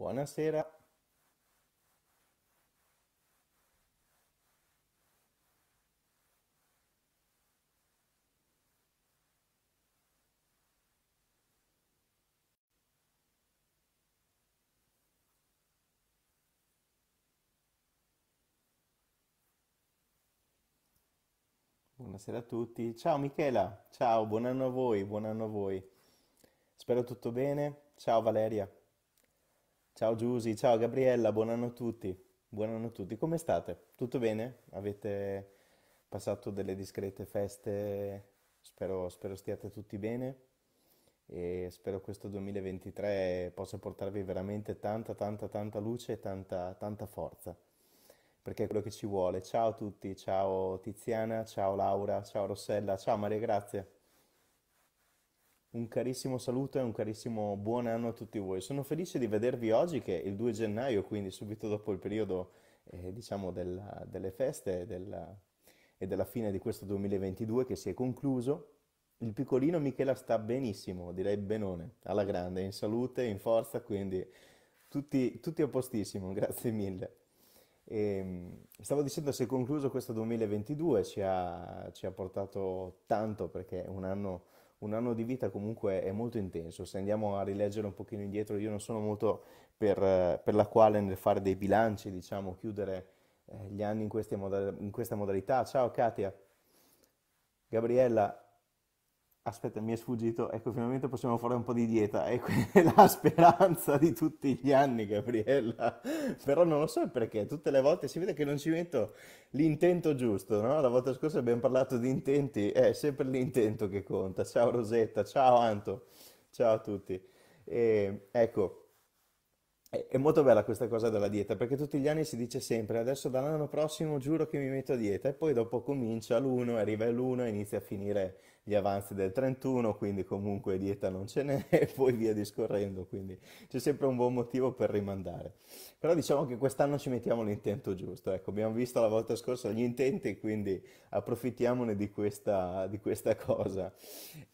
Buonasera. Buonasera a tutti. Ciao Michela, ciao, buon anno a voi, buon anno a voi. Spero tutto bene. Ciao Valeria. Ciao Giusy, ciao Gabriella, buonanno a tutti. Buonanno a tutti, come state? Tutto bene? Avete passato delle discrete feste? Spero, spero stiate tutti bene e spero questo 2023 possa portarvi veramente tanta, tanta, tanta luce e tanta, tanta forza, perché è quello che ci vuole. Ciao a tutti, ciao Tiziana, ciao Laura, ciao Rossella, ciao Maria Grazia. Un carissimo saluto e un carissimo buon anno a tutti voi. Sono felice di vedervi oggi che è il 2 gennaio, quindi subito dopo il periodo eh, diciamo della, delle feste della, e della fine di questo 2022 che si è concluso, il piccolino Michela sta benissimo, direi benone, alla grande, in salute, in forza, quindi tutti, tutti a postissimo, grazie mille. E, ehm, stavo dicendo, si è concluso questo 2022, ci ha, ci ha portato tanto perché è un anno un anno di vita comunque è molto intenso. Se andiamo a rileggere un pochino indietro, io non sono molto per, per la quale nel fare dei bilanci, diciamo, chiudere eh, gli anni in, moda- in questa modalità. Ciao Katia. Gabriella, aspetta, mi è sfuggito, ecco, finalmente possiamo fare un po' di dieta, è la speranza di tutti gli anni, Gabriella. Però non lo so perché, tutte le volte si vede che non ci metto l'intento giusto, no? La volta scorsa abbiamo parlato di intenti, è sempre l'intento che conta. Ciao Rosetta, ciao Anto, ciao a tutti. E, ecco, è, molto bella questa cosa della dieta, perché tutti gli anni si dice sempre, adesso dall'anno prossimo giuro che mi metto a dieta, e poi dopo comincia l'1, arriva l'1, inizia a finire gli avanzi del 31, quindi comunque dieta non ce n'è, e poi via discorrendo, quindi c'è sempre un buon motivo per rimandare. Però diciamo che quest'anno ci mettiamo l'intento giusto, ecco, abbiamo visto la volta scorsa gli intenti, quindi approfittiamone di questa, di questa cosa.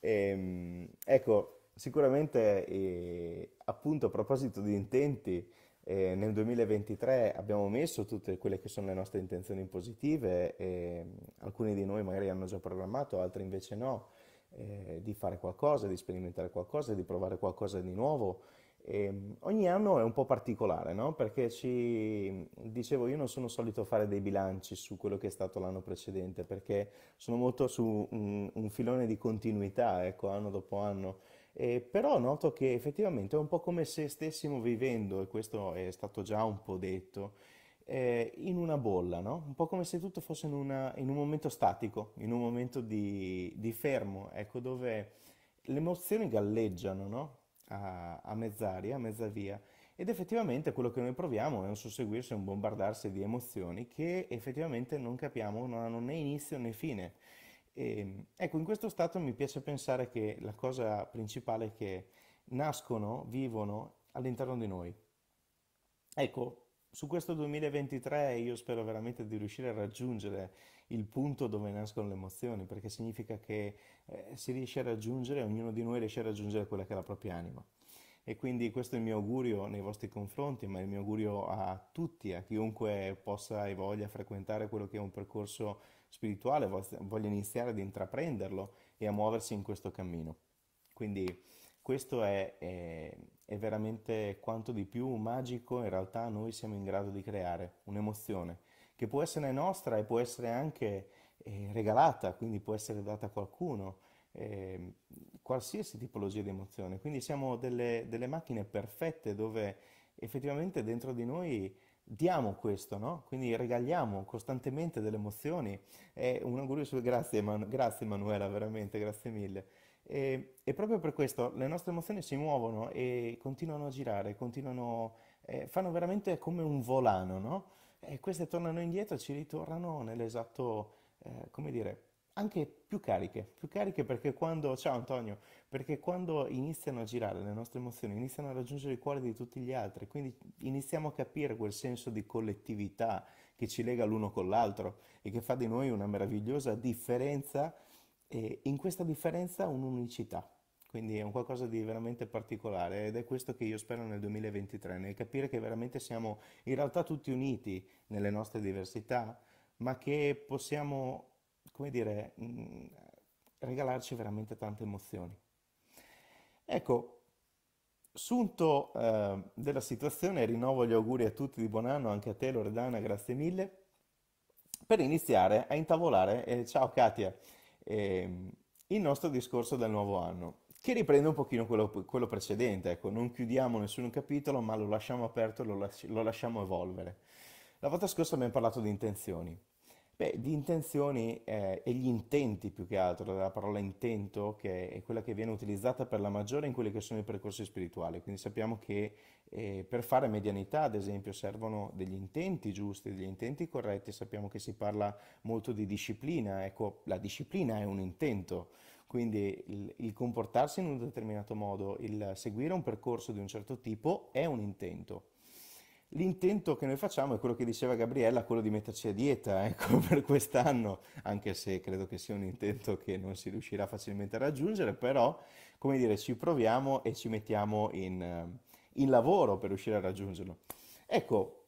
E, ehm, ecco, Sicuramente, eh, appunto, a proposito di intenti, eh, nel 2023 abbiamo messo tutte quelle che sono le nostre intenzioni positive, eh, alcuni di noi magari hanno già programmato, altri invece no, eh, di fare qualcosa, di sperimentare qualcosa, di provare qualcosa di nuovo. Ehm, ogni anno è un po' particolare, no? Perché ci dicevo, io non sono solito fare dei bilanci su quello che è stato l'anno precedente, perché sono molto su un, un filone di continuità, ecco, anno dopo anno. Eh, però noto che effettivamente è un po' come se stessimo vivendo, e questo è stato già un po' detto, eh, in una bolla, no? Un po' come se tutto fosse in, una- in un momento statico, in un momento di, di fermo, ecco, dove le emozioni galleggiano, no? A, a mezz'aria, a mezza via. Ed effettivamente quello che noi proviamo è un susseguirsi, un bombardarsi di emozioni che effettivamente non capiamo, non hanno né inizio né fine. E, ehm, ecco, in questo stato mi piace pensare che la cosa principale è che nascono, vivono all'interno di noi. Ecco, su questo 2023 io spero veramente di riuscire a raggiungere il punto dove nascono le emozioni, perché significa che eh, si riesce a raggiungere, ognuno di noi riesce a raggiungere quella che è la propria anima. E quindi questo è il mio augurio nei vostri confronti, ma il mio augurio a tutti, a chiunque possa e voglia frequentare quello che è un percorso spirituale voglia iniziare ad intraprenderlo e a muoversi in questo cammino. Quindi questo è, è, è veramente quanto di più magico in realtà noi siamo in grado di creare, un'emozione che può essere nostra e può essere anche eh, regalata, quindi può essere data a qualcuno, eh, qualsiasi tipologia di emozione. Quindi siamo delle, delle macchine perfette dove effettivamente dentro di noi diamo questo, no? Quindi regaliamo costantemente delle emozioni. E un augurio su... Grazie, Emanuela, grazie Manuela, veramente, grazie mille. E, e, proprio per questo le nostre emozioni si muovono e continuano a girare, continuano, eh, fanno veramente come un volano, no? E queste tornano indietro, e ci ritornano nell'esatto, eh, come dire, anche più cariche, più cariche perché quando, ciao Antonio, perché quando iniziano a girare le nostre emozioni, iniziano a raggiungere il cuore di tutti gli altri, quindi iniziamo a capire quel senso di collettività che ci lega l'uno con l'altro e che fa di noi una meravigliosa differenza e in questa differenza un'unicità. Quindi è un qualcosa di veramente particolare ed è questo che io spero nel 2023, nel capire che veramente siamo in realtà tutti uniti nelle nostre diversità, ma che possiamo come dire, mh, mm, regalarci veramente tante emozioni. Ecco, sunto eh, della situazione, rinnovo gli auguri a tutti di buon anno, anche a te Loredana, grazie mille, per iniziare a intavolare, eh, ciao Katia, eh, il nostro discorso del nuovo anno, che riprende un pochino quello, quello, precedente, ecco, non chiudiamo nessun capitolo, ma lo lasciamo aperto e lo, las- lo lasciamo evolvere. La volta scorsa abbiamo parlato di intenzioni. Beh, di intenzioni eh, e gli intenti più che altro, la parola intento che è quella che viene utilizzata per la maggiore in quelli che sono i percorsi spirituali, quindi sappiamo che eh, per fare medianità, ad esempio, servono degli intenti giusti, degli intenti corretti, sappiamo che si parla molto di disciplina, ecco, la disciplina è un intento, quindi il, il comportarsi in un determinato modo, il seguire un percorso di un certo tipo è un intento. L'intento che noi facciamo è quello che diceva Gabriella, quello di metterci a dieta ecco, per quest'anno, anche se credo che sia un intento che non si riuscirà facilmente a raggiungere, però come dire, ci proviamo e ci mettiamo in, eh, in lavoro per riuscire a raggiungerlo. Ecco,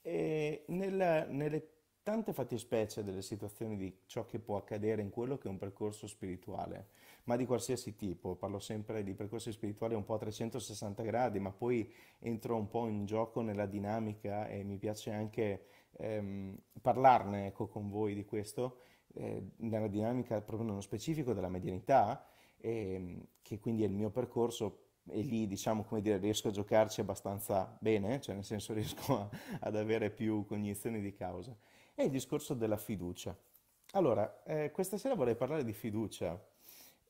eh, nella, nelle tante fattispecie delle situazioni di ciò che può accadere in quello che è un percorso spirituale, ma di qualsiasi tipo, parlo sempre di percorsi spirituali un po' a 360 gradi, ma poi entro un po' in gioco nella dinamica e mi piace anche ehm, parlarne ecco, con voi di questo, eh, nella dinamica proprio nello specifico della medianità, ehm, che quindi è il mio percorso e lì diciamo come dire riesco a giocarci abbastanza bene, cioè nel senso riesco a, ad avere più cognizione di causa. E il discorso della fiducia. Allora, eh, questa sera vorrei parlare di fiducia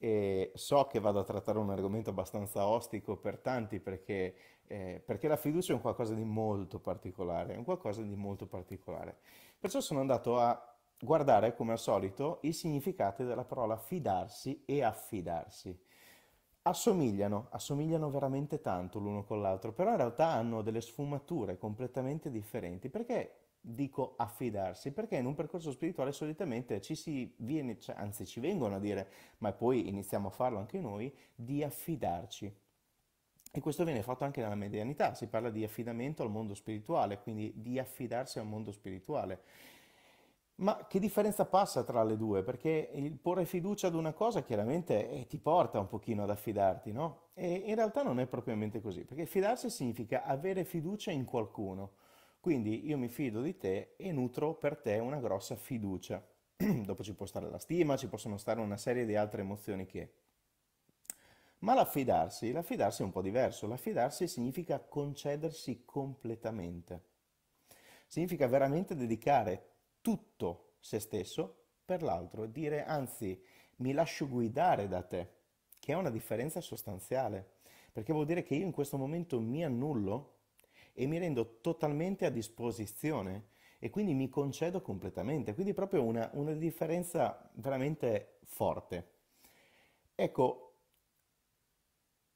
e so che vado a trattare un argomento abbastanza ostico per tanti perché, eh, perché la fiducia è un qualcosa di molto particolare, è un qualcosa di molto particolare. Perciò sono andato a guardare, come al solito, i significati della parola fidarsi e affidarsi. Assomigliano, assomigliano veramente tanto l'uno con l'altro, però in realtà hanno delle sfumature completamente differenti perché dico affidarsi, perché in un percorso spirituale solitamente ci si viene, cioè, anzi ci vengono a dire, ma poi iniziamo a farlo anche noi, di affidarci. E questo viene fatto anche nella medianità, si parla di affidamento al mondo spirituale, quindi di affidarsi al mondo spirituale. Ma che differenza passa tra le due? Perché il porre fiducia ad una cosa chiaramente eh, ti porta un pochino ad affidarti, no? E in realtà non è propriamente così, perché fidarsi significa avere fiducia in qualcuno. Quindi io mi fido di te e nutro per te una grossa fiducia. Dopo ci può stare la stima, ci possono stare una serie di altre emozioni che... Ma l'affidarsi, l'affidarsi è un po' diverso. L'affidarsi significa concedersi completamente. Significa veramente dedicare tutto se stesso per l'altro e dire anzi mi lascio guidare da te, che è una differenza sostanziale, perché vuol dire che io in questo momento mi annullo e mi rendo totalmente a disposizione e quindi mi concedo completamente, quindi proprio una, una differenza veramente forte. Ecco,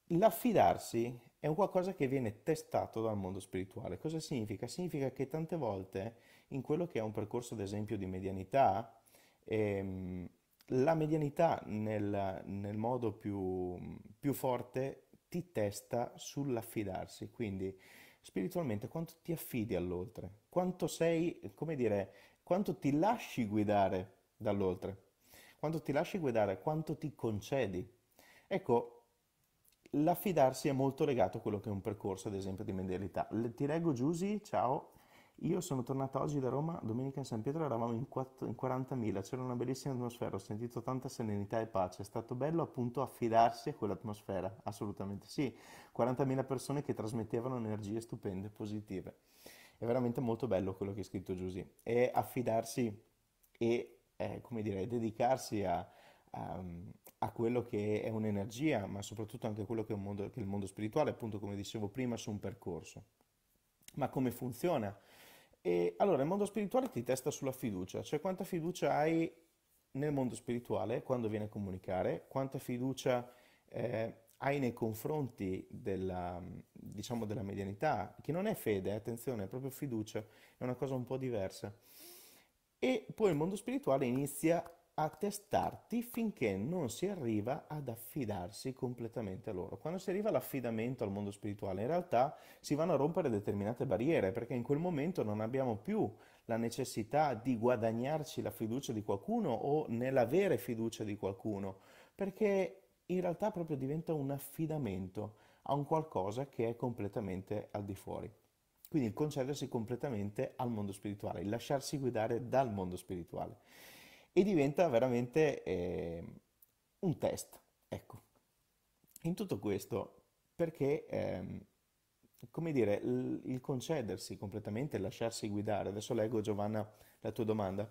l'affidarsi è un qualcosa che viene testato dal mondo spirituale. Cosa significa? Significa che tante volte in quello che è un percorso, ad esempio, di medianità, ehm, la medianità nel, nel modo più, più, forte ti testa sull'affidarsi. Quindi spiritualmente quanto ti affidi all'oltre, quanto sei, come dire, quanto ti lasci guidare dall'oltre, quanto ti lasci guidare, quanto ti concedi. Ecco, l'affidarsi è molto legato a quello che è un percorso, ad esempio, di mentalità. Ti leggo Giusy, ciao. Io sono tornato oggi da Roma, domenica in San Pietro eravamo in, 4, in 40.000, c'era una bellissima atmosfera, ho sentito tanta serenità e pace, è stato bello appunto affidarsi a quell'atmosfera, assolutamente sì, 40.000 persone che trasmettevano energie stupende, positive. È veramente molto bello quello che ha scritto Giusy è affidarsi e eh, come dire, dedicarsi a, a, a, quello che è un'energia, ma soprattutto anche a quello che è, mondo, che è il mondo spirituale, appunto come dicevo prima, su un percorso. Ma come funziona? E allora il mondo spirituale ti testa sulla fiducia, cioè quanta fiducia hai nel mondo spirituale quando viene a comunicare, quanta fiducia eh, hai nei confronti della, diciamo, della medianità, che non è fede, eh, attenzione, è proprio fiducia, è una cosa un po' diversa. E poi il mondo spirituale inizia a testarti finché non si arriva ad affidarsi completamente a loro. Quando si arriva all'affidamento al mondo spirituale, in realtà si vanno a rompere determinate barriere perché in quel momento non abbiamo più la necessità di guadagnarci la fiducia di qualcuno o nell'avere fiducia di qualcuno, perché in realtà proprio diventa un affidamento a un qualcosa che è completamente al di fuori. Quindi il concedersi completamente al mondo spirituale, il lasciarsi guidare dal mondo spirituale e diventa veramente eh, un test. Ecco, in tutto questo, perché, eh, come dire, il, il concedersi completamente, lasciarsi guidare, adesso leggo Giovanna la tua domanda,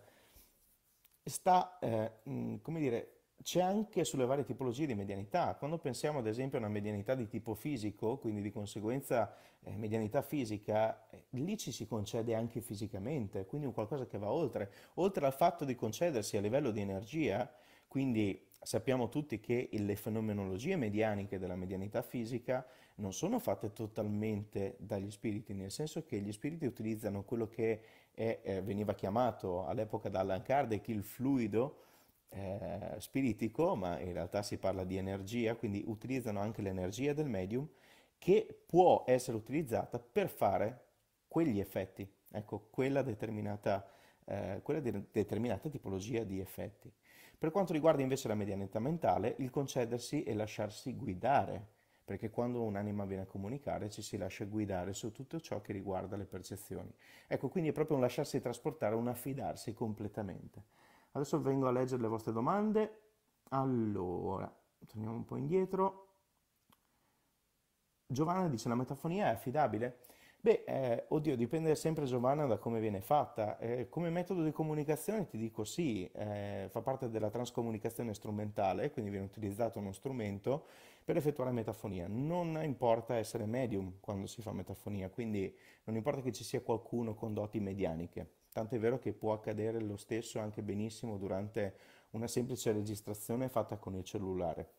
sta, eh, come dire, c'è anche sulle varie tipologie di medianità. Quando pensiamo ad esempio a una medianità di tipo fisico, quindi di conseguenza eh, medianità fisica, eh, lì ci si concede anche fisicamente, quindi un qualcosa che va oltre. Oltre al fatto di concedersi a livello di energia, quindi sappiamo tutti che le fenomenologie medianiche della medianità fisica non sono fatte totalmente dagli spiriti, nel senso che gli spiriti utilizzano quello che è, eh, veniva chiamato all'epoca da Allan Kardec il fluido, eh, spiritico, ma in realtà si parla di energia, quindi utilizzano anche l'energia del medium che può essere utilizzata per fare quegli effetti, ecco, quella determinata, eh, quella de- determinata tipologia di effetti. Per quanto riguarda invece la medianità mentale, il concedersi e lasciarsi guidare, perché quando un'anima viene a comunicare ci si lascia guidare su tutto ciò che riguarda le percezioni. Ecco, quindi è proprio un lasciarsi trasportare, un affidarsi completamente. Adesso vengo a leggere le vostre domande. Allora, torniamo un po' indietro. Giovanna dice la metafonia è affidabile? Beh, eh, oddio, dipende sempre Giovanna da come viene fatta. Eh, come metodo di comunicazione ti dico sì, eh, fa parte della transcomunicazione strumentale, quindi viene utilizzato uno strumento per effettuare metafonia. Non importa essere medium quando si fa metafonia, quindi non importa che ci sia qualcuno con doti medianiche. Tant'è vero che può accadere lo stesso anche benissimo durante una semplice registrazione fatta con il cellulare.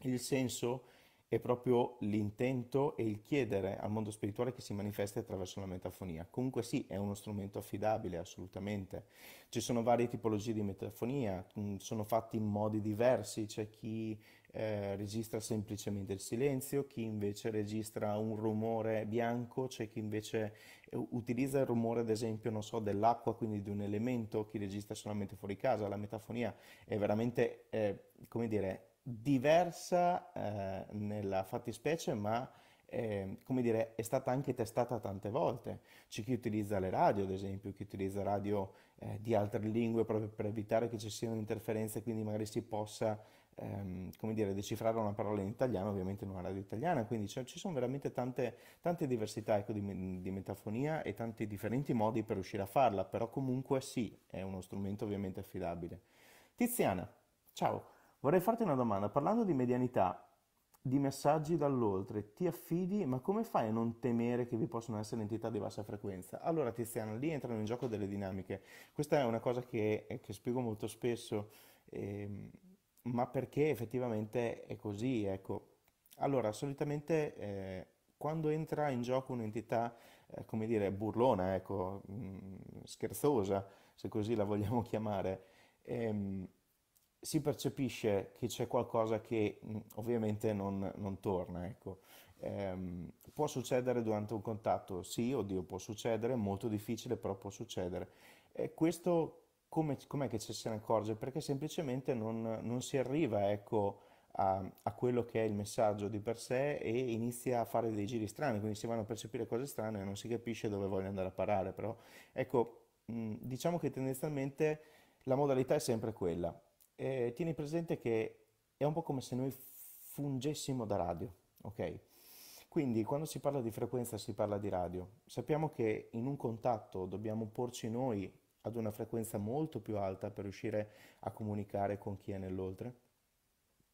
Il senso è è proprio l'intento e il chiedere al mondo spirituale che si manifesti attraverso la metafonia. Comunque sì, è uno strumento affidabile, assolutamente. Ci sono varie tipologie di metafonia, mm, sono fatti in modi diversi, c'è chi eh, registra semplicemente il silenzio, chi invece registra un rumore bianco, c'è chi invece eh, utilizza il rumore, ad esempio, non so, dell'acqua, quindi di un elemento, chi registra solamente fuori casa. La metafonia è veramente, eh, come dire, diversa eh, nella fattispecie, ma eh, come dire, è stata anche testata tante volte. C'è chi utilizza le radio, ad esempio, chi utilizza radio eh, di altre lingue proprio per evitare che ci siano interferenze, quindi magari si possa ehm, come dire, decifrare una parola in italiano, ovviamente in una radio italiana. Quindi cioè, ci sono veramente tante, tante diversità ecco, di, di, metafonia e tanti differenti modi per riuscire a farla, però comunque sì, è uno strumento ovviamente affidabile. Tiziana, ciao! Vorrei farti una domanda, parlando di medianità, di messaggi dall'oltre, ti affidi, ma come fai a non temere che vi possano essere entità di bassa frequenza? Allora Tiziano, lì entrano in gioco delle dinamiche. Questa è una cosa che, eh, che spiego molto spesso, ehm, ma perché effettivamente è così, ecco. Allora, solitamente eh, quando entra in gioco un'entità, eh, come dire, burlona, ecco, mh, mm, scherzosa, se così la vogliamo chiamare, ehm, si percepisce che c'è qualcosa che mm, ovviamente non, non torna. Ecco. Ehm, può succedere durante un contatto? Sì, oddio, può succedere, molto difficile, però può succedere. E questo come, com'è che ci se ne accorge? Perché semplicemente non, non si arriva ecco, a, a, quello che è il messaggio di per sé e inizia a fare dei giri strani, quindi si vanno a percepire cose strane e non si capisce dove voglio andare a parare. Però ecco, mh, mm, diciamo che tendenzialmente la modalità è sempre quella eh, tieni presente che è un po' come se noi fungessimo da radio, ok? Quindi quando si parla di frequenza si parla di radio. Sappiamo che in un contatto dobbiamo porci noi ad una frequenza molto più alta per riuscire a comunicare con chi è nell'oltre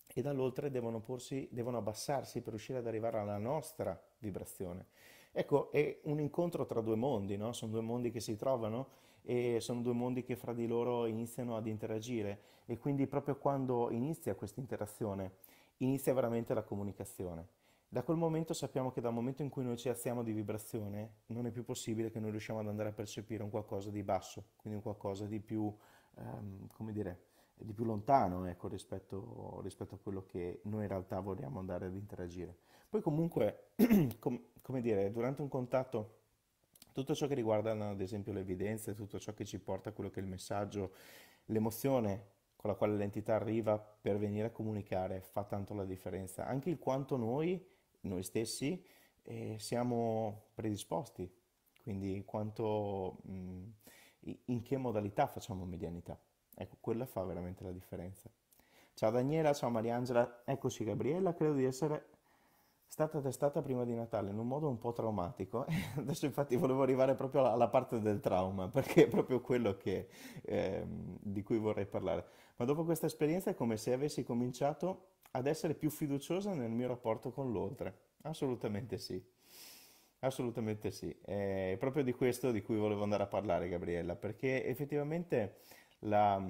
e dall'oltre devono, porsi, devono abbassarsi per riuscire ad arrivare alla nostra vibrazione. Ecco, è un incontro tra due mondi, no? sono due mondi che si trovano e sono due mondi che fra di loro iniziano ad interagire e quindi proprio quando inizia questa interazione inizia veramente la comunicazione. Da quel momento sappiamo che dal momento in cui noi ci alziamo di vibrazione non è più possibile che noi riusciamo ad andare a percepire un qualcosa di basso, quindi un qualcosa di più, ehm, come dire, di più lontano ecco, rispetto, rispetto, a quello che noi in realtà vogliamo andare ad interagire. Poi comunque, com- come dire, durante un contatto tutto ciò che riguarda ad esempio le evidenze, tutto ciò che ci porta a quello che è il messaggio, l'emozione con la quale l'entità arriva per venire a comunicare fa tanto la differenza, anche il quanto noi, noi stessi, eh, siamo predisposti, quindi quanto, mh, mm, in che modalità facciamo medianità. Ecco, quella fa veramente la differenza. Ciao Daniela, ciao Mariangela, eccoci Gabriella, credo di essere stata testata prima di Natale in un modo un po' traumatico. Adesso infatti volevo arrivare proprio alla, alla parte del trauma, perché è proprio quello che, eh, di cui vorrei parlare. Ma dopo questa esperienza è come se avessi cominciato ad essere più fiduciosa nel mio rapporto con l'oltre. Assolutamente sì. Assolutamente sì. È proprio di questo di cui volevo andare a parlare, Gabriella, perché effettivamente la,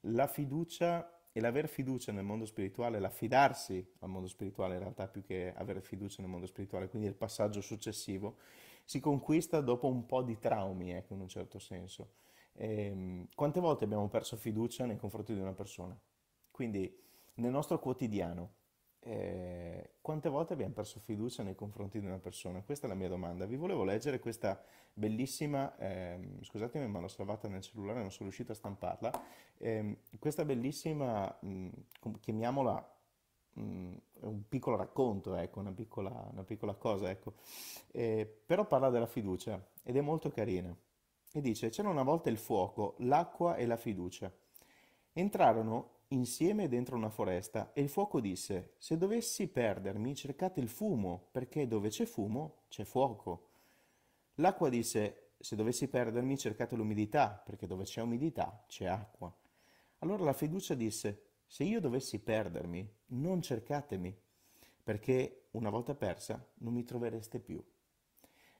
la fiducia e l'aver fiducia nel mondo spirituale, l'affidarsi al mondo spirituale in realtà più che avere fiducia nel mondo spirituale, quindi il passaggio successivo, si conquista dopo un po' di traumi, ecco, in un certo senso. E, ehm, quante volte abbiamo perso fiducia nei confronti di una persona? Quindi nel nostro quotidiano, eh, quante volte abbiamo perso fiducia nei confronti di una persona? Questa è la mia domanda. Vi volevo leggere questa bellissima, ehm, scusatemi ma l'ho salvata nel cellulare, non sono riuscito a stamparla, ehm, questa bellissima, mh, mm, chiamiamola mh, mm, un piccolo racconto, ecco, una, piccola, una piccola cosa, ecco. eh, però parla della fiducia ed è molto carina. E dice, c'era una volta il fuoco, l'acqua e la fiducia. Entrarono insieme dentro una foresta e il fuoco disse, se dovessi perdermi cercate il fumo, perché dove c'è fumo c'è fuoco. L'acqua disse, se dovessi perdermi cercate l'umidità, perché dove c'è umidità c'è acqua. Allora la fiducia disse, se io dovessi perdermi, non cercatemi, perché una volta persa non mi trovereste più.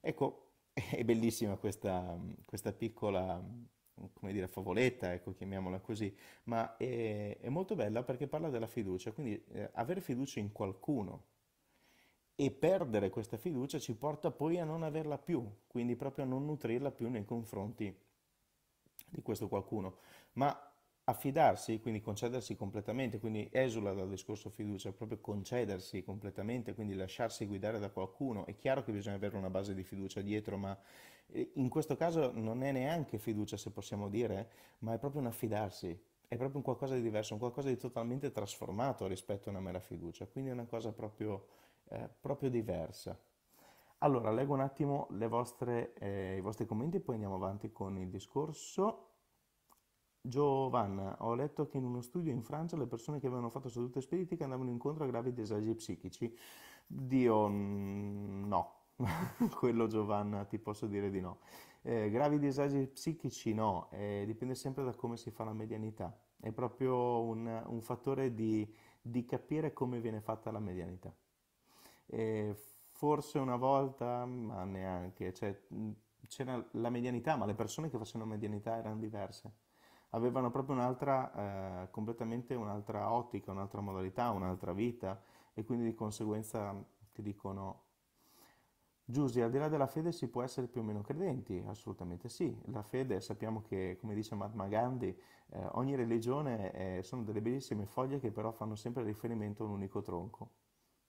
Ecco, è bellissima questa, questa piccola come dire, favoletta, ecco, chiamiamola così, ma è, è, molto bella perché parla della fiducia, quindi eh, avere fiducia in qualcuno e perdere questa fiducia ci porta poi a non averla più, quindi proprio a non nutrirla più nei confronti di questo qualcuno. Ma affidarsi, quindi concedersi completamente, quindi esula dal discorso fiducia, proprio concedersi completamente, quindi lasciarsi guidare da qualcuno. È chiaro che bisogna avere una base di fiducia dietro, ma eh, in questo caso non è neanche fiducia se possiamo dire, ma è proprio un affidarsi, è proprio un qualcosa di diverso, un qualcosa di totalmente trasformato rispetto a una mera fiducia, quindi è una cosa proprio, eh, proprio diversa. Allora, leggo un attimo vostre, eh, i vostri commenti e poi andiamo avanti con il discorso. Giovanna, ho letto che in uno studio in Francia le persone che avevano fatto sedute spiritiche andavano incontro a gravi disagi psichici. Dio, mm, no. Quello Giovanna, ti posso dire di no. Eh, gravi disagi psichici no, eh, dipende sempre da come si fa la medianità. È proprio un, un fattore di, di, capire come viene fatta la medianità. Eh, forse una volta, ma neanche, cioè, mm, c'era la medianità, ma le persone che facevano medianità erano diverse avevano proprio un'altra, eh, completamente un'altra ottica, un'altra modalità, un'altra vita e quindi di conseguenza ti dicono Giussi, al di là della fede si può essere più o meno credenti? Assolutamente sì. La fede, sappiamo che, come dice Mahatma Gandhi, eh, ogni religione è, eh, sono delle bellissime foglie che però fanno sempre riferimento a un unico tronco.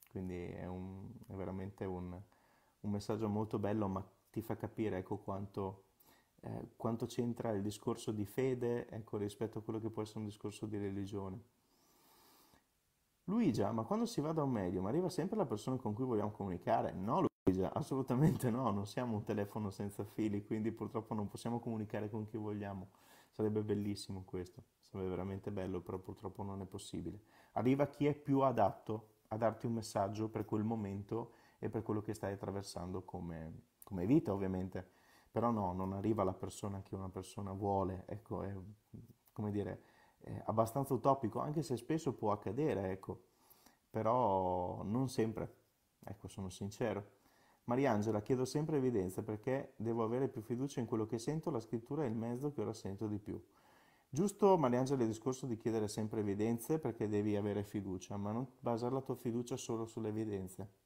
Quindi è, un, è veramente un, un messaggio molto bello, ma ti fa capire ecco, quanto eh, quanto c'entra il discorso di fede ecco, rispetto a quello che può essere un discorso di religione. Luigia, ma quando si va da un medium arriva sempre la persona con cui vogliamo comunicare? No, Luigia, assolutamente no, non siamo un telefono senza fili, quindi purtroppo non possiamo comunicare con chi vogliamo. Sarebbe bellissimo questo, sarebbe veramente bello, però purtroppo non è possibile. Arriva chi è più adatto a darti un messaggio per quel momento e per quello che stai attraversando come, come vita, ovviamente però no, non arriva la persona che una persona vuole, ecco, è, come dire, è abbastanza utopico, anche se spesso può accadere, ecco, però non sempre, ecco, sono sincero. Mariangela, chiedo sempre evidenza perché devo avere più fiducia in quello che sento, la scrittura è il mezzo che ora sento di più. Giusto, Mariangela, il discorso di chiedere sempre evidenze perché devi avere fiducia, ma non basare la tua fiducia solo sulle evidenze.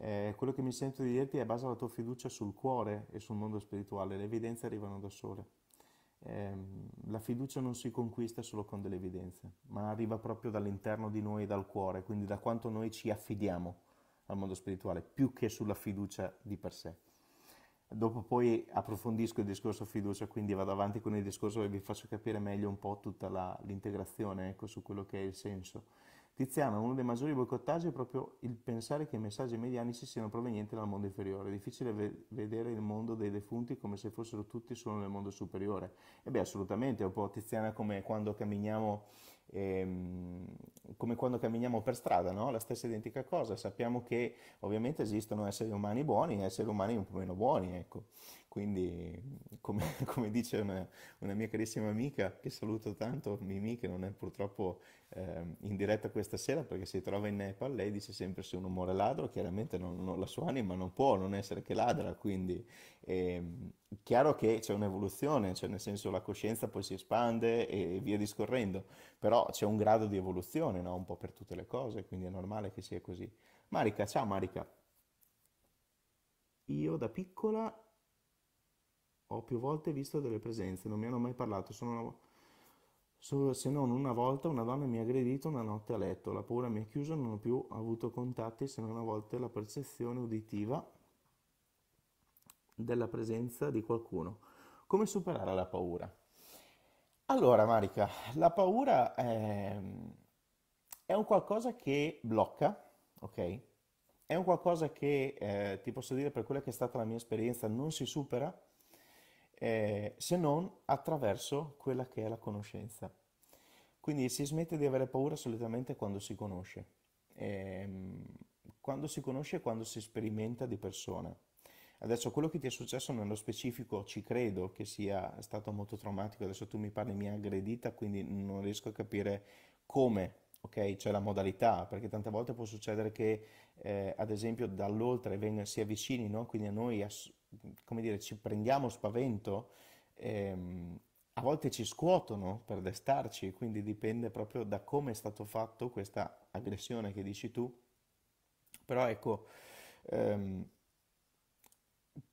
Eh, quello che mi sento di dirti è basa la tua fiducia sul cuore e sul mondo spirituale, le evidenze arrivano da sole. Eh, la fiducia non si conquista solo con delle evidenze, ma arriva proprio dall'interno di noi dal cuore, quindi da quanto noi ci affidiamo al mondo spirituale, più che sulla fiducia di per sé. Dopo poi approfondisco il discorso fiducia, quindi vado avanti con il discorso e vi faccio capire meglio un po' tutta la, l'integrazione ecco, su quello che è il senso. Tiziano, uno dei maggiori boicottaggi è proprio il pensare che i messaggi medianici siano provenienti dal mondo inferiore. È difficile ve- vedere il mondo dei defunti come se fossero tutti solo nel mondo superiore. E beh, assolutamente, è un po' Tiziana come quando camminiamo, ehm, come quando camminiamo per strada, no? La stessa identica cosa. Sappiamo che ovviamente esistono esseri umani buoni e esseri umani un po' meno buoni, ecco. Quindi, come, come dice una, una, mia carissima amica, che saluto tanto, Mimi, che non è purtroppo eh, in diretta questa sera perché si trova in Nepal, lei dice sempre se un umore ladro, chiaramente non, non, la sua anima non può non essere che ladra, quindi è ehm, chiaro che c'è un'evoluzione, cioè nel senso la coscienza poi si espande e via discorrendo, però c'è un grado di evoluzione, no? un po' per tutte le cose, quindi è normale che sia così. Marica, ciao Marica. Io da piccola ho più volte visto delle presenze, non mi hanno mai parlato, sono una... Solo se non una volta una donna mi ha aggredito una notte a letto, la paura mi ha chiuso, non ho più avuto contatti se non a volte la percezione uditiva della presenza di qualcuno. Come superare la paura? Allora Marica, la paura è, è un qualcosa che blocca, ok? È un qualcosa che, eh, ti posso dire per quella che è stata la mia esperienza, non si supera eh, se non attraverso quella che è la conoscenza. Quindi si smette di avere paura solitamente quando si conosce. E, ehm, quando si conosce e quando si sperimenta di persona. Adesso quello che ti è successo nello specifico ci credo che sia stato molto traumatico, adesso tu mi parli mi ha aggredita, quindi non riesco a capire come, ok? Cioè la modalità, perché tante volte può succedere che eh, ad esempio dall'oltre venga, si avvicini, no? quindi a noi ass- come dire, ci prendiamo spavento, ehm, a volte ci scuotono per destarci, quindi dipende proprio da come è stato fatto questa aggressione che dici tu. Però ecco, ehm,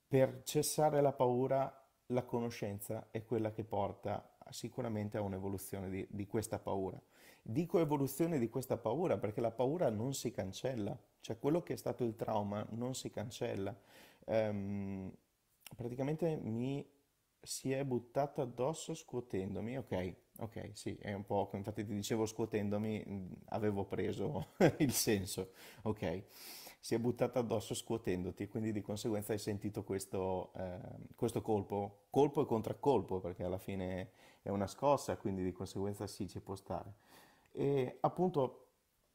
per cessare la paura, la conoscenza è quella che porta sicuramente a un'evoluzione di, di, questa paura. Dico evoluzione di questa paura perché la paura non si cancella, cioè quello che è stato il trauma non si cancella ehm, praticamente mi si è buttato addosso scuotendomi, ok, ok, sì, è un po', infatti ti dicevo scuotendomi, avevo preso il senso, ok, si è buttato addosso scuotendoti, quindi di conseguenza hai sentito questo, eh, questo colpo, colpo e contraccolpo, perché alla fine è una scossa, quindi di conseguenza sì, ci può stare. E appunto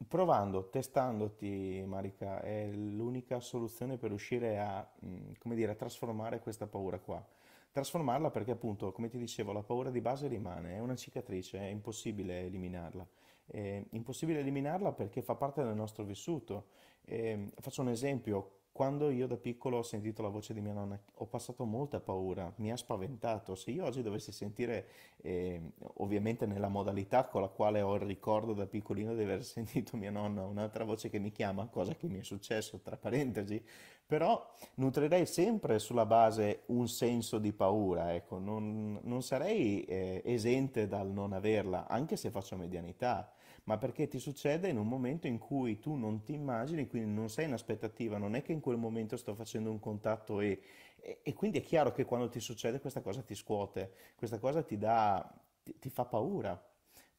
provando, testandoti, Marica, è l'unica soluzione per riuscire a, mm, come dire, a trasformare questa paura qua. Trasformarla perché appunto, come ti dicevo, la paura di base rimane, è una cicatrice, è impossibile eliminarla. È impossibile eliminarla perché fa parte del nostro vissuto. E ehm, faccio un esempio, quando io da piccolo ho sentito la voce di mia nonna, ho passato molta paura, mi ha spaventato. Se io oggi dovessi sentire, eh, ovviamente nella modalità con la quale ho il ricordo da piccolino di aver sentito mia nonna, un'altra voce che mi chiama, cosa che mi è successo, tra parentesi, però nutrirei sempre sulla base un senso di paura, ecco, non, non sarei eh, esente dal non averla, anche se faccio medianità ma perché ti succede in un momento in cui tu non ti immagini, quindi non sei in aspettativa, non è che in quel momento sto facendo un contatto e, e, e quindi è chiaro che quando ti succede questa cosa ti scuote, questa cosa ti, dà, ti, ti fa paura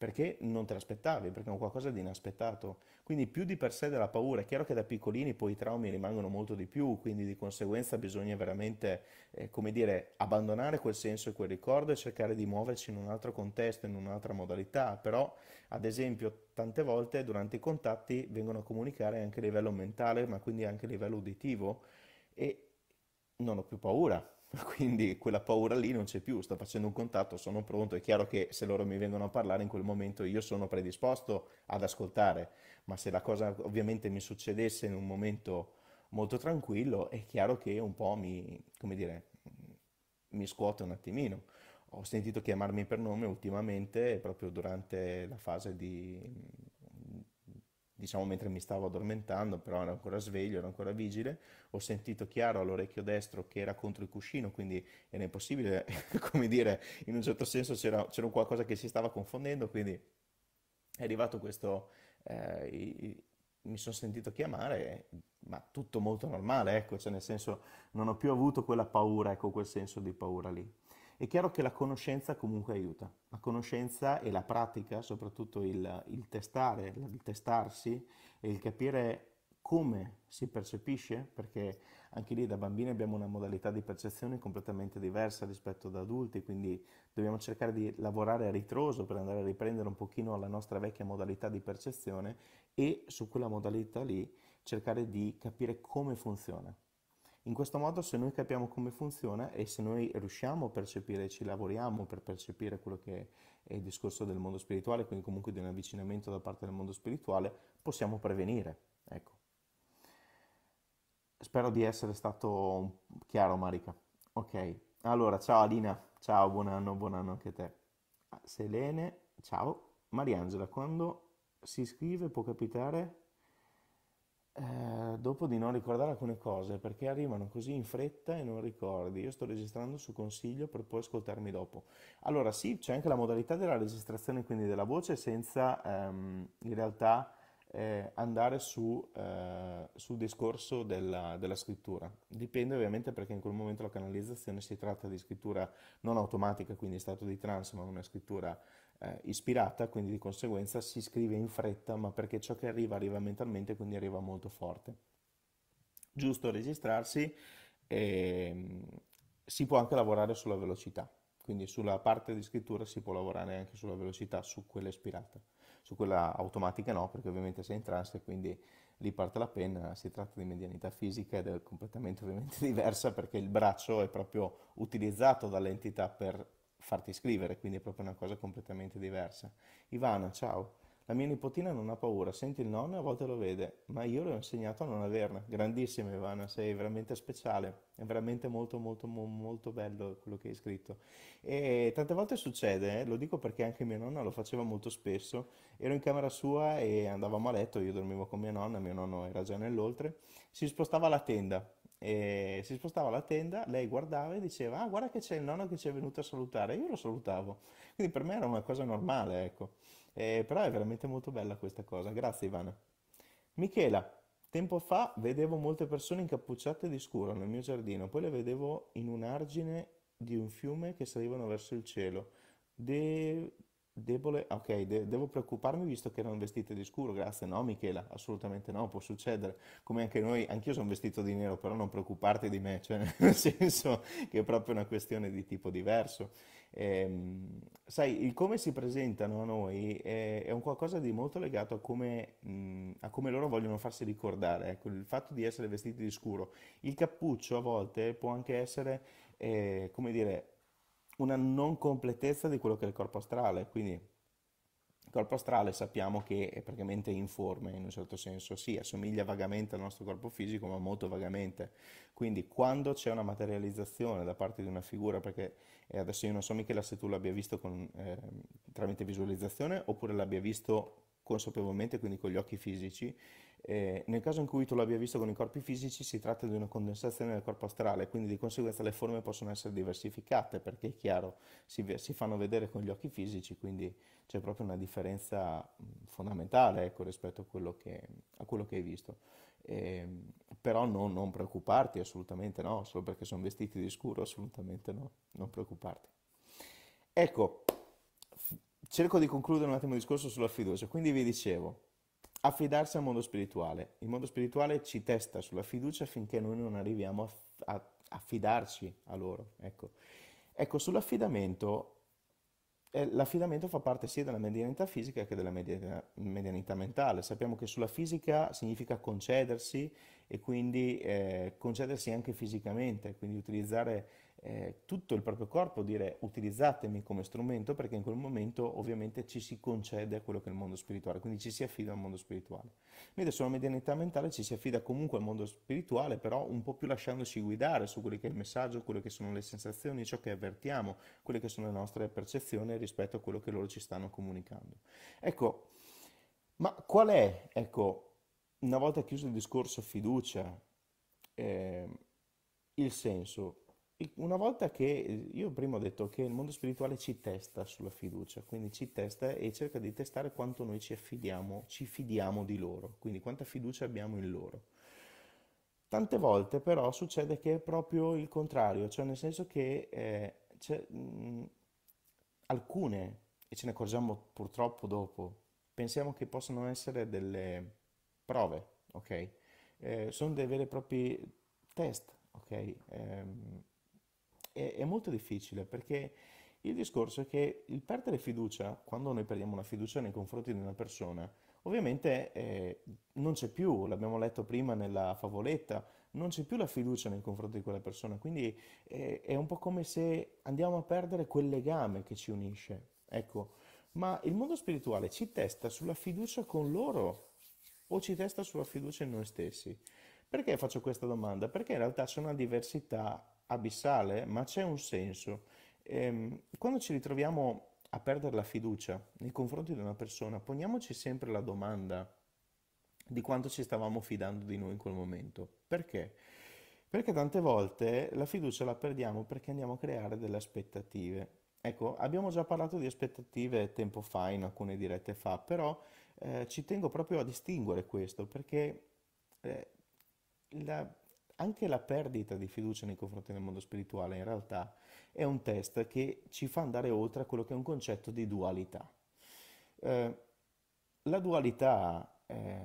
perché non te l'aspettavi, perché è un qualcosa di inaspettato. Quindi più di per sé della paura, è chiaro che da piccolini poi i traumi rimangono molto di più, quindi di conseguenza bisogna veramente, eh, come dire, abbandonare quel senso e quel ricordo e cercare di muoversi in un altro contesto, in un'altra modalità, però ad esempio tante volte durante i contatti vengono a comunicare anche a livello mentale, ma quindi anche a livello uditivo e non ho più paura, quindi quella paura lì non c'è più, sto facendo un contatto, sono pronto, è chiaro che se loro mi vengono a parlare in quel momento io sono predisposto ad ascoltare, ma se la cosa ovviamente mi succedesse in un momento molto tranquillo è chiaro che un po' mi, come dire, mi scuote un attimino. Ho sentito chiamarmi per nome ultimamente proprio durante la fase di diciamo mentre mi stavo addormentando, però ero ancora sveglio, ero ancora vigile, ho sentito chiaro all'orecchio destro che era contro il cuscino, quindi era impossibile, come dire, in un certo senso c'era, c'era qualcosa che si stava confondendo, quindi è arrivato questo, eh, i, mi sono sentito chiamare, ma tutto molto normale, ecco, cioè nel senso non ho più avuto quella paura, ecco quel senso di paura lì. È chiaro che la conoscenza comunque aiuta, la conoscenza e la pratica, soprattutto il, il testare, il testarsi e il capire come si percepisce, perché anche lì da bambini abbiamo una modalità di percezione completamente diversa rispetto ad adulti, quindi dobbiamo cercare di lavorare a ritroso per andare a riprendere un pochino la nostra vecchia modalità di percezione e su quella modalità lì cercare di capire come funziona. In questo modo se noi capiamo come funziona e se noi riusciamo a percepire, ci lavoriamo per percepire quello che è il discorso del mondo spirituale, quindi comunque di un avvicinamento da parte del mondo spirituale, possiamo prevenire. Ecco. Spero di essere stato chiaro Marica. Ok, allora ciao Alina, ciao, buon anno, buon anno anche a te. Ah, Selene, ciao. Mariangela, quando si scrive può capitare eh, dopo di non ricordare alcune cose perché arrivano così in fretta e non ricordi. Io sto registrando su consiglio per poi ascoltarmi dopo. Allora, sì, c'è anche la modalità della registrazione, quindi della voce, senza ehm, in realtà eh, andare su, eh, sul discorso della, della, scrittura. Dipende ovviamente perché in quel momento la canalizzazione si tratta di scrittura non automatica, quindi stato di trans, ma una scrittura eh, ispirata, quindi di conseguenza si scrive in fretta, ma perché ciò che arriva arriva mentalmente, quindi arriva molto forte. Giusto registrarsi, e, ehm, si può anche lavorare sulla velocità, quindi sulla parte di scrittura si può lavorare anche sulla velocità, su quella ispirata, su quella automatica no, perché ovviamente sei in trance, quindi lì parte la penna, si tratta di medianità fisica ed è completamente ovviamente diversa perché il braccio è proprio utilizzato dall'entità per farti scrivere, quindi è proprio una cosa completamente diversa. Ivana, ciao. La mia nipotina non ha paura, sente il nonno e a volte lo vede, ma io le ho insegnato a non averne. Grandissima Ivana, sei veramente speciale, è veramente molto molto molto bello quello che hai scritto. E tante volte succede, eh? lo dico perché anche mia nonna lo faceva molto spesso, ero in camera sua e andavamo a letto, io dormivo con mia nonna, mio nonno era già nell'oltre, si spostava la tenda e si spostava la tenda, lei guardava e diceva ah guarda che c'è il nonno che ci è venuto a salutare, io lo salutavo, quindi per me era una cosa normale ecco, e, però è veramente molto bella questa cosa, grazie Ivana. Michela, tempo fa vedevo molte persone incappucciate di scuro nel mio giardino, poi le vedevo in un argine di un fiume che salivano verso il cielo, De... Debole, ok, de- devo preoccuparmi visto che erano vestite di scuro, grazie. No, Michela, assolutamente no, può succedere. Come anche noi, anch'io sono vestito di nero, però non preoccuparti di me, cioè nel senso che è proprio una questione di tipo diverso. Ehm, sai, il come si presentano a noi è, è un qualcosa di molto legato a come, mh, a come loro vogliono farsi ricordare, ecco, il fatto di essere vestiti di scuro. Il cappuccio a volte può anche essere, eh, come dire, una non completezza di quello che è il corpo astrale, quindi il corpo astrale sappiamo che è praticamente informe in un certo senso, sì, assomiglia vagamente al nostro corpo fisico, ma molto vagamente. Quindi quando c'è una materializzazione da parte di una figura, perché eh, adesso io non so Michela se tu l'abbia visto con, eh, tramite visualizzazione oppure l'abbia visto consapevolmente, quindi con gli occhi fisici, eh, nel caso in cui tu l'abbia visto con i corpi fisici, si tratta di una condensazione del corpo astrale, quindi di conseguenza le forme possono essere diversificate perché è chiaro, si, si fanno vedere con gli occhi fisici, quindi c'è proprio una differenza fondamentale ecco, rispetto a quello, che, a quello che hai visto. Eh, però no, non preoccuparti assolutamente no, solo perché sono vestiti di scuro assolutamente no, non preoccuparti. Ecco, cerco di concludere un attimo il discorso sulla fiducia, quindi vi dicevo, Affidarsi al mondo spirituale. Il mondo spirituale ci testa sulla fiducia finché noi non arriviamo a, a, a fidarci a loro. Ecco, ecco sull'affidamento, eh, l'affidamento fa parte sia della medianità fisica che della media, medianità mentale. Sappiamo che sulla fisica significa concedersi e quindi eh, concedersi anche fisicamente, quindi utilizzare eh, tutto il proprio corpo, dire utilizzatemi come strumento perché in quel momento ovviamente ci si concede a quello che è il mondo spirituale, quindi ci si affida al mondo spirituale. Mentre sulla medianità mentale ci si affida comunque al mondo spirituale, però un po' più lasciandosi guidare su quello che è il messaggio, quelle che sono le sensazioni, ciò che avvertiamo, quelle che sono le nostre percezioni rispetto a quello che loro ci stanno comunicando. Ecco, ma qual è, ecco, una volta chiuso il discorso fiducia, eh, il senso una volta che eh, io prima ho detto che il mondo spirituale ci testa sulla fiducia, quindi ci testa e cerca di testare quanto noi ci affidiamo, ci fidiamo di loro, quindi quanta fiducia abbiamo in loro. Tante volte però succede che è proprio il contrario, cioè nel senso che eh, mh, mm, alcune, e ce ne accorgiamo purtroppo dopo, pensiamo che possano essere delle prove, ok? Eh, sono dei veri e propri test, ok? Eh, è, è molto difficile perché il discorso è che il perdere fiducia, quando noi perdiamo la fiducia nei confronti di una persona, ovviamente eh, non c'è più, l'abbiamo letto prima nella favoletta, non c'è più la fiducia nei confronti di quella persona, quindi eh, è un po' come se andiamo a perdere quel legame che ci unisce. Ecco, ma il mondo spirituale ci testa sulla fiducia con loro o ci testa sulla fiducia in noi stessi? Perché faccio questa domanda? Perché in realtà c'è una diversità abissale, ma c'è un senso. E, ehm, quando ci ritroviamo a perdere la fiducia nei confronti di una persona, poniamoci sempre la domanda di quanto ci stavamo fidando di noi in quel momento. Perché? Perché tante volte la fiducia la perdiamo perché andiamo a creare delle aspettative. Ecco, abbiamo già parlato di aspettative tempo fa, in alcune dirette fa, però eh, ci tengo proprio a distinguere questo perché eh, la anche la perdita di fiducia nei confronti del mondo spirituale in realtà è un test che ci fa andare oltre a quello che è un concetto di dualità. Eh, la dualità eh,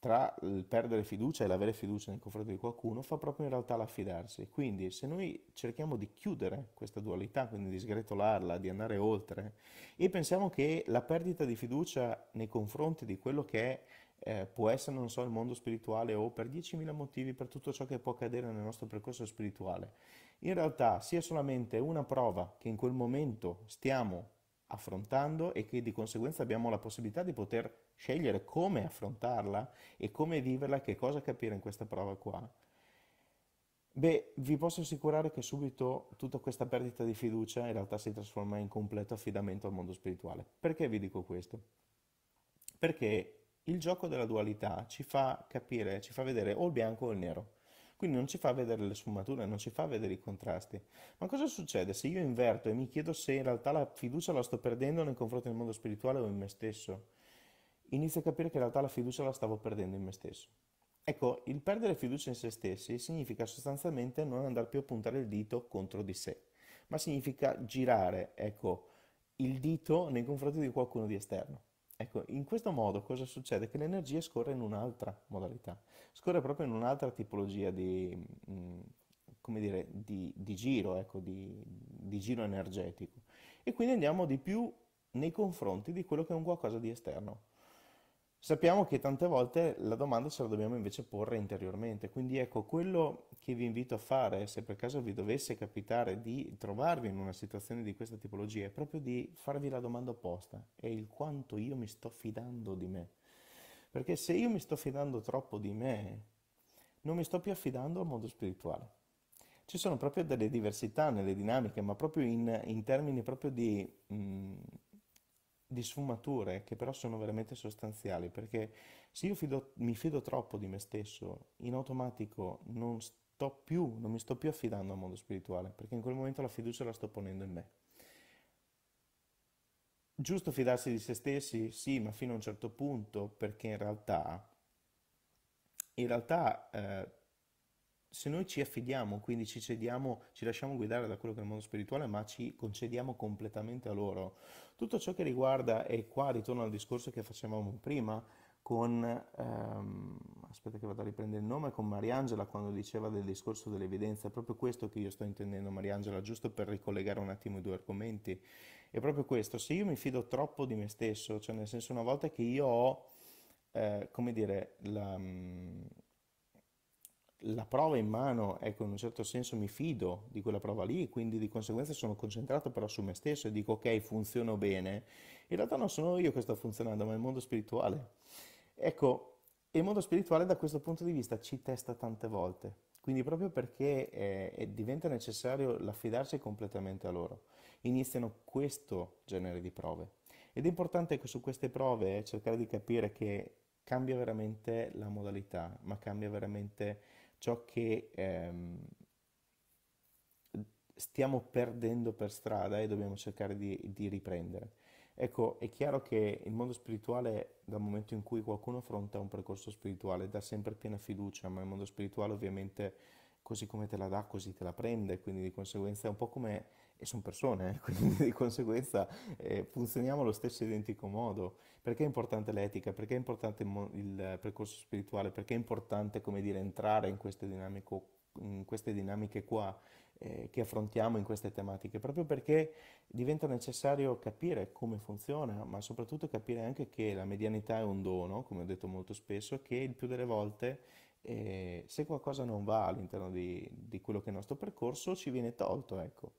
tra il perdere fiducia e l'avere fiducia nei confronti di qualcuno fa proprio in realtà l'affidarsi. Quindi se noi cerchiamo di chiudere questa dualità, quindi di sgretolarla, di andare oltre, e pensiamo che la perdita di fiducia nei confronti di quello che è eh, può essere, non so, il mondo spirituale o per 10.000 motivi, per tutto ciò che può accadere nel nostro percorso spirituale. In realtà sia solamente una prova che in quel momento stiamo affrontando e che di conseguenza abbiamo la possibilità di poter scegliere come affrontarla e come viverla, che cosa capire in questa prova qua. Beh, vi posso assicurare che subito tutta questa perdita di fiducia in realtà si trasforma in completo affidamento al mondo spirituale. Perché vi dico questo? Perché il gioco della dualità ci fa capire, ci fa vedere o il bianco o il nero. Quindi non ci fa vedere le sfumature, non ci fa vedere i contrasti. Ma cosa succede se io inverto e mi chiedo se in realtà la fiducia la sto perdendo nei confronti del mondo spirituale o in me stesso? Inizio a capire che in realtà la fiducia la stavo perdendo in me stesso. Ecco, il perdere fiducia in se stessi significa sostanzialmente non andare più a puntare il dito contro di sé, ma significa girare, ecco, il dito nei confronti di qualcuno di esterno. Ecco, in questo modo cosa succede? Che l'energia scorre in un'altra modalità, scorre proprio in un'altra tipologia di, mh, mm, dire, di, di giro, ecco, di, di giro energetico. E quindi andiamo di più nei confronti di quello che è un qualcosa di esterno. Sappiamo che tante volte la domanda ce la dobbiamo invece porre interiormente, quindi ecco quello che vi invito a fare se per caso vi dovesse capitare di trovarvi in una situazione di questa tipologia è proprio di farvi la domanda opposta, è il quanto io mi sto fidando di me. Perché se io mi sto fidando troppo di me, non mi sto più affidando al mondo spirituale. Ci sono proprio delle diversità nelle dinamiche, ma proprio in, in termini proprio di... Mh, mm, di sfumature che però sono veramente sostanziali, perché se io fido, mi fido troppo di me stesso, in automatico non sto più, non mi sto più affidando al mondo spirituale, perché in quel momento la fiducia la sto ponendo in me. Giusto fidarsi di se stessi, sì, ma fino a un certo punto, perché in realtà, in realtà eh, se noi ci affidiamo, quindi ci cediamo, ci lasciamo guidare da quello che è il mondo spirituale, ma ci concediamo completamente a loro, tutto ciò che riguarda, e qua ritorno al discorso che facevamo prima, con, ehm, aspetta che vado a riprendere il nome, con Mariangela quando diceva del discorso dell'evidenza, è proprio questo che io sto intendendo Mariangela, giusto per ricollegare un attimo i due argomenti, è proprio questo, se io mi fido troppo di me stesso, cioè nel senso una volta che io ho, eh, come dire, la, mm, la prova in mano, ecco, in un certo senso mi fido di quella prova lì, quindi di conseguenza sono concentrato però su me stesso e dico ok, funziono bene. In realtà non sono io che sto funzionando, ma il mondo spirituale. Ecco, il mondo spirituale da questo punto di vista ci testa tante volte, quindi proprio perché eh, diventa necessario l'affidarsi completamente a loro. Iniziano questo genere di prove. Ed è importante che su queste prove eh, cercare di capire che cambia veramente la modalità, ma cambia veramente ciò che ehm, stiamo perdendo per strada e dobbiamo cercare di, di riprendere. Ecco, è chiaro che il mondo spirituale, dal momento in cui qualcuno affronta un percorso spirituale, dà sempre piena fiducia, ma il mondo spirituale ovviamente così come te la dà, così te la prende, quindi di conseguenza è un po' come e sono persone, eh, quindi di conseguenza eh, funzioniamo allo stesso identico modo. Perché è importante l'etica? Perché è importante il, percorso spirituale? Perché è importante, come dire, entrare in queste, dinamico, in queste dinamiche qua eh, che affrontiamo in queste tematiche? Proprio perché diventa necessario capire come funziona, ma soprattutto capire anche che la medianità è un dono, come ho detto molto spesso, che il più delle volte eh, se qualcosa non va all'interno di, di quello che è il nostro percorso ci viene tolto, ecco.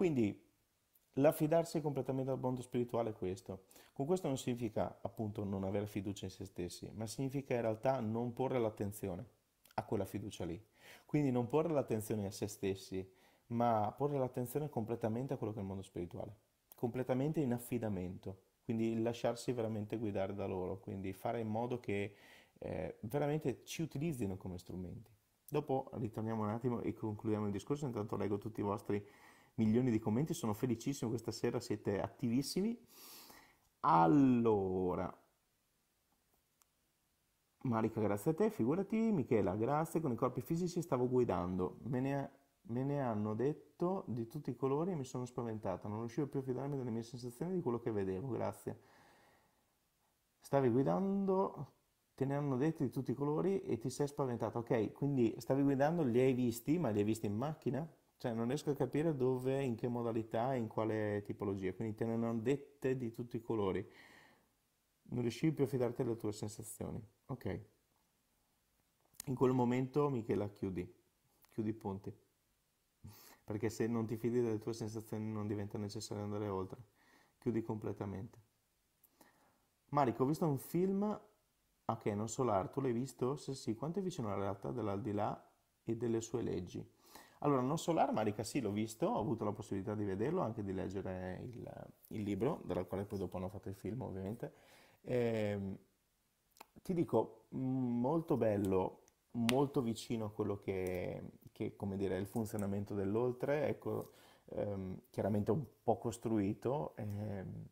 Quindi l'affidarsi completamente al mondo spirituale è questo. Con questo non significa appunto non avere fiducia in se stessi, ma significa in realtà non porre l'attenzione a quella fiducia lì. Quindi non porre l'attenzione a se stessi, ma porre l'attenzione completamente a quello che è il mondo spirituale, completamente in affidamento, quindi lasciarsi veramente guidare da loro, quindi fare in modo che eh, veramente ci utilizzino come strumenti. Dopo ritorniamo un attimo e concludiamo il discorso, intanto leggo tutti i vostri milioni di commenti, sono felicissimo questa sera, siete attivissimi. Allora, Marica, grazie a te, figurati, Michela, grazie, con i corpi fisici stavo guidando, me ne, me ne hanno detto di tutti i colori e mi sono spaventata, non riuscivo più a fidarmi delle mie sensazioni di quello che vedevo, grazie. Stavi guidando, te ne hanno detto di tutti i colori e ti sei spaventato, ok, quindi stavi guidando, li hai visti, ma li hai visti in macchina? cioè non riesco a capire dove, in che modalità e in quale tipologia, quindi te ne hanno dette di tutti i colori. Non riuscivi più a fidarti delle tue sensazioni. Ok. In quel momento Michela chiudi, chiudi i punti, perché se non ti fidi delle tue sensazioni non diventa necessario andare oltre, chiudi completamente. Marico, ho visto un film Ok, non so l'art, tu l'hai visto? Se sì, quanto è vicino alla realtà dell'aldilà e delle sue leggi? Allora, Non Solar, Marica sì, l'ho visto, ho avuto la possibilità di vederlo, anche di leggere il, il libro, dal quale poi dopo hanno fatto il film ovviamente. E, ehm, ti dico, mm, molto bello, molto vicino a quello che, che come dire, è il funzionamento dell'oltre, ecco, ehm, chiaramente un po' costruito, ehm,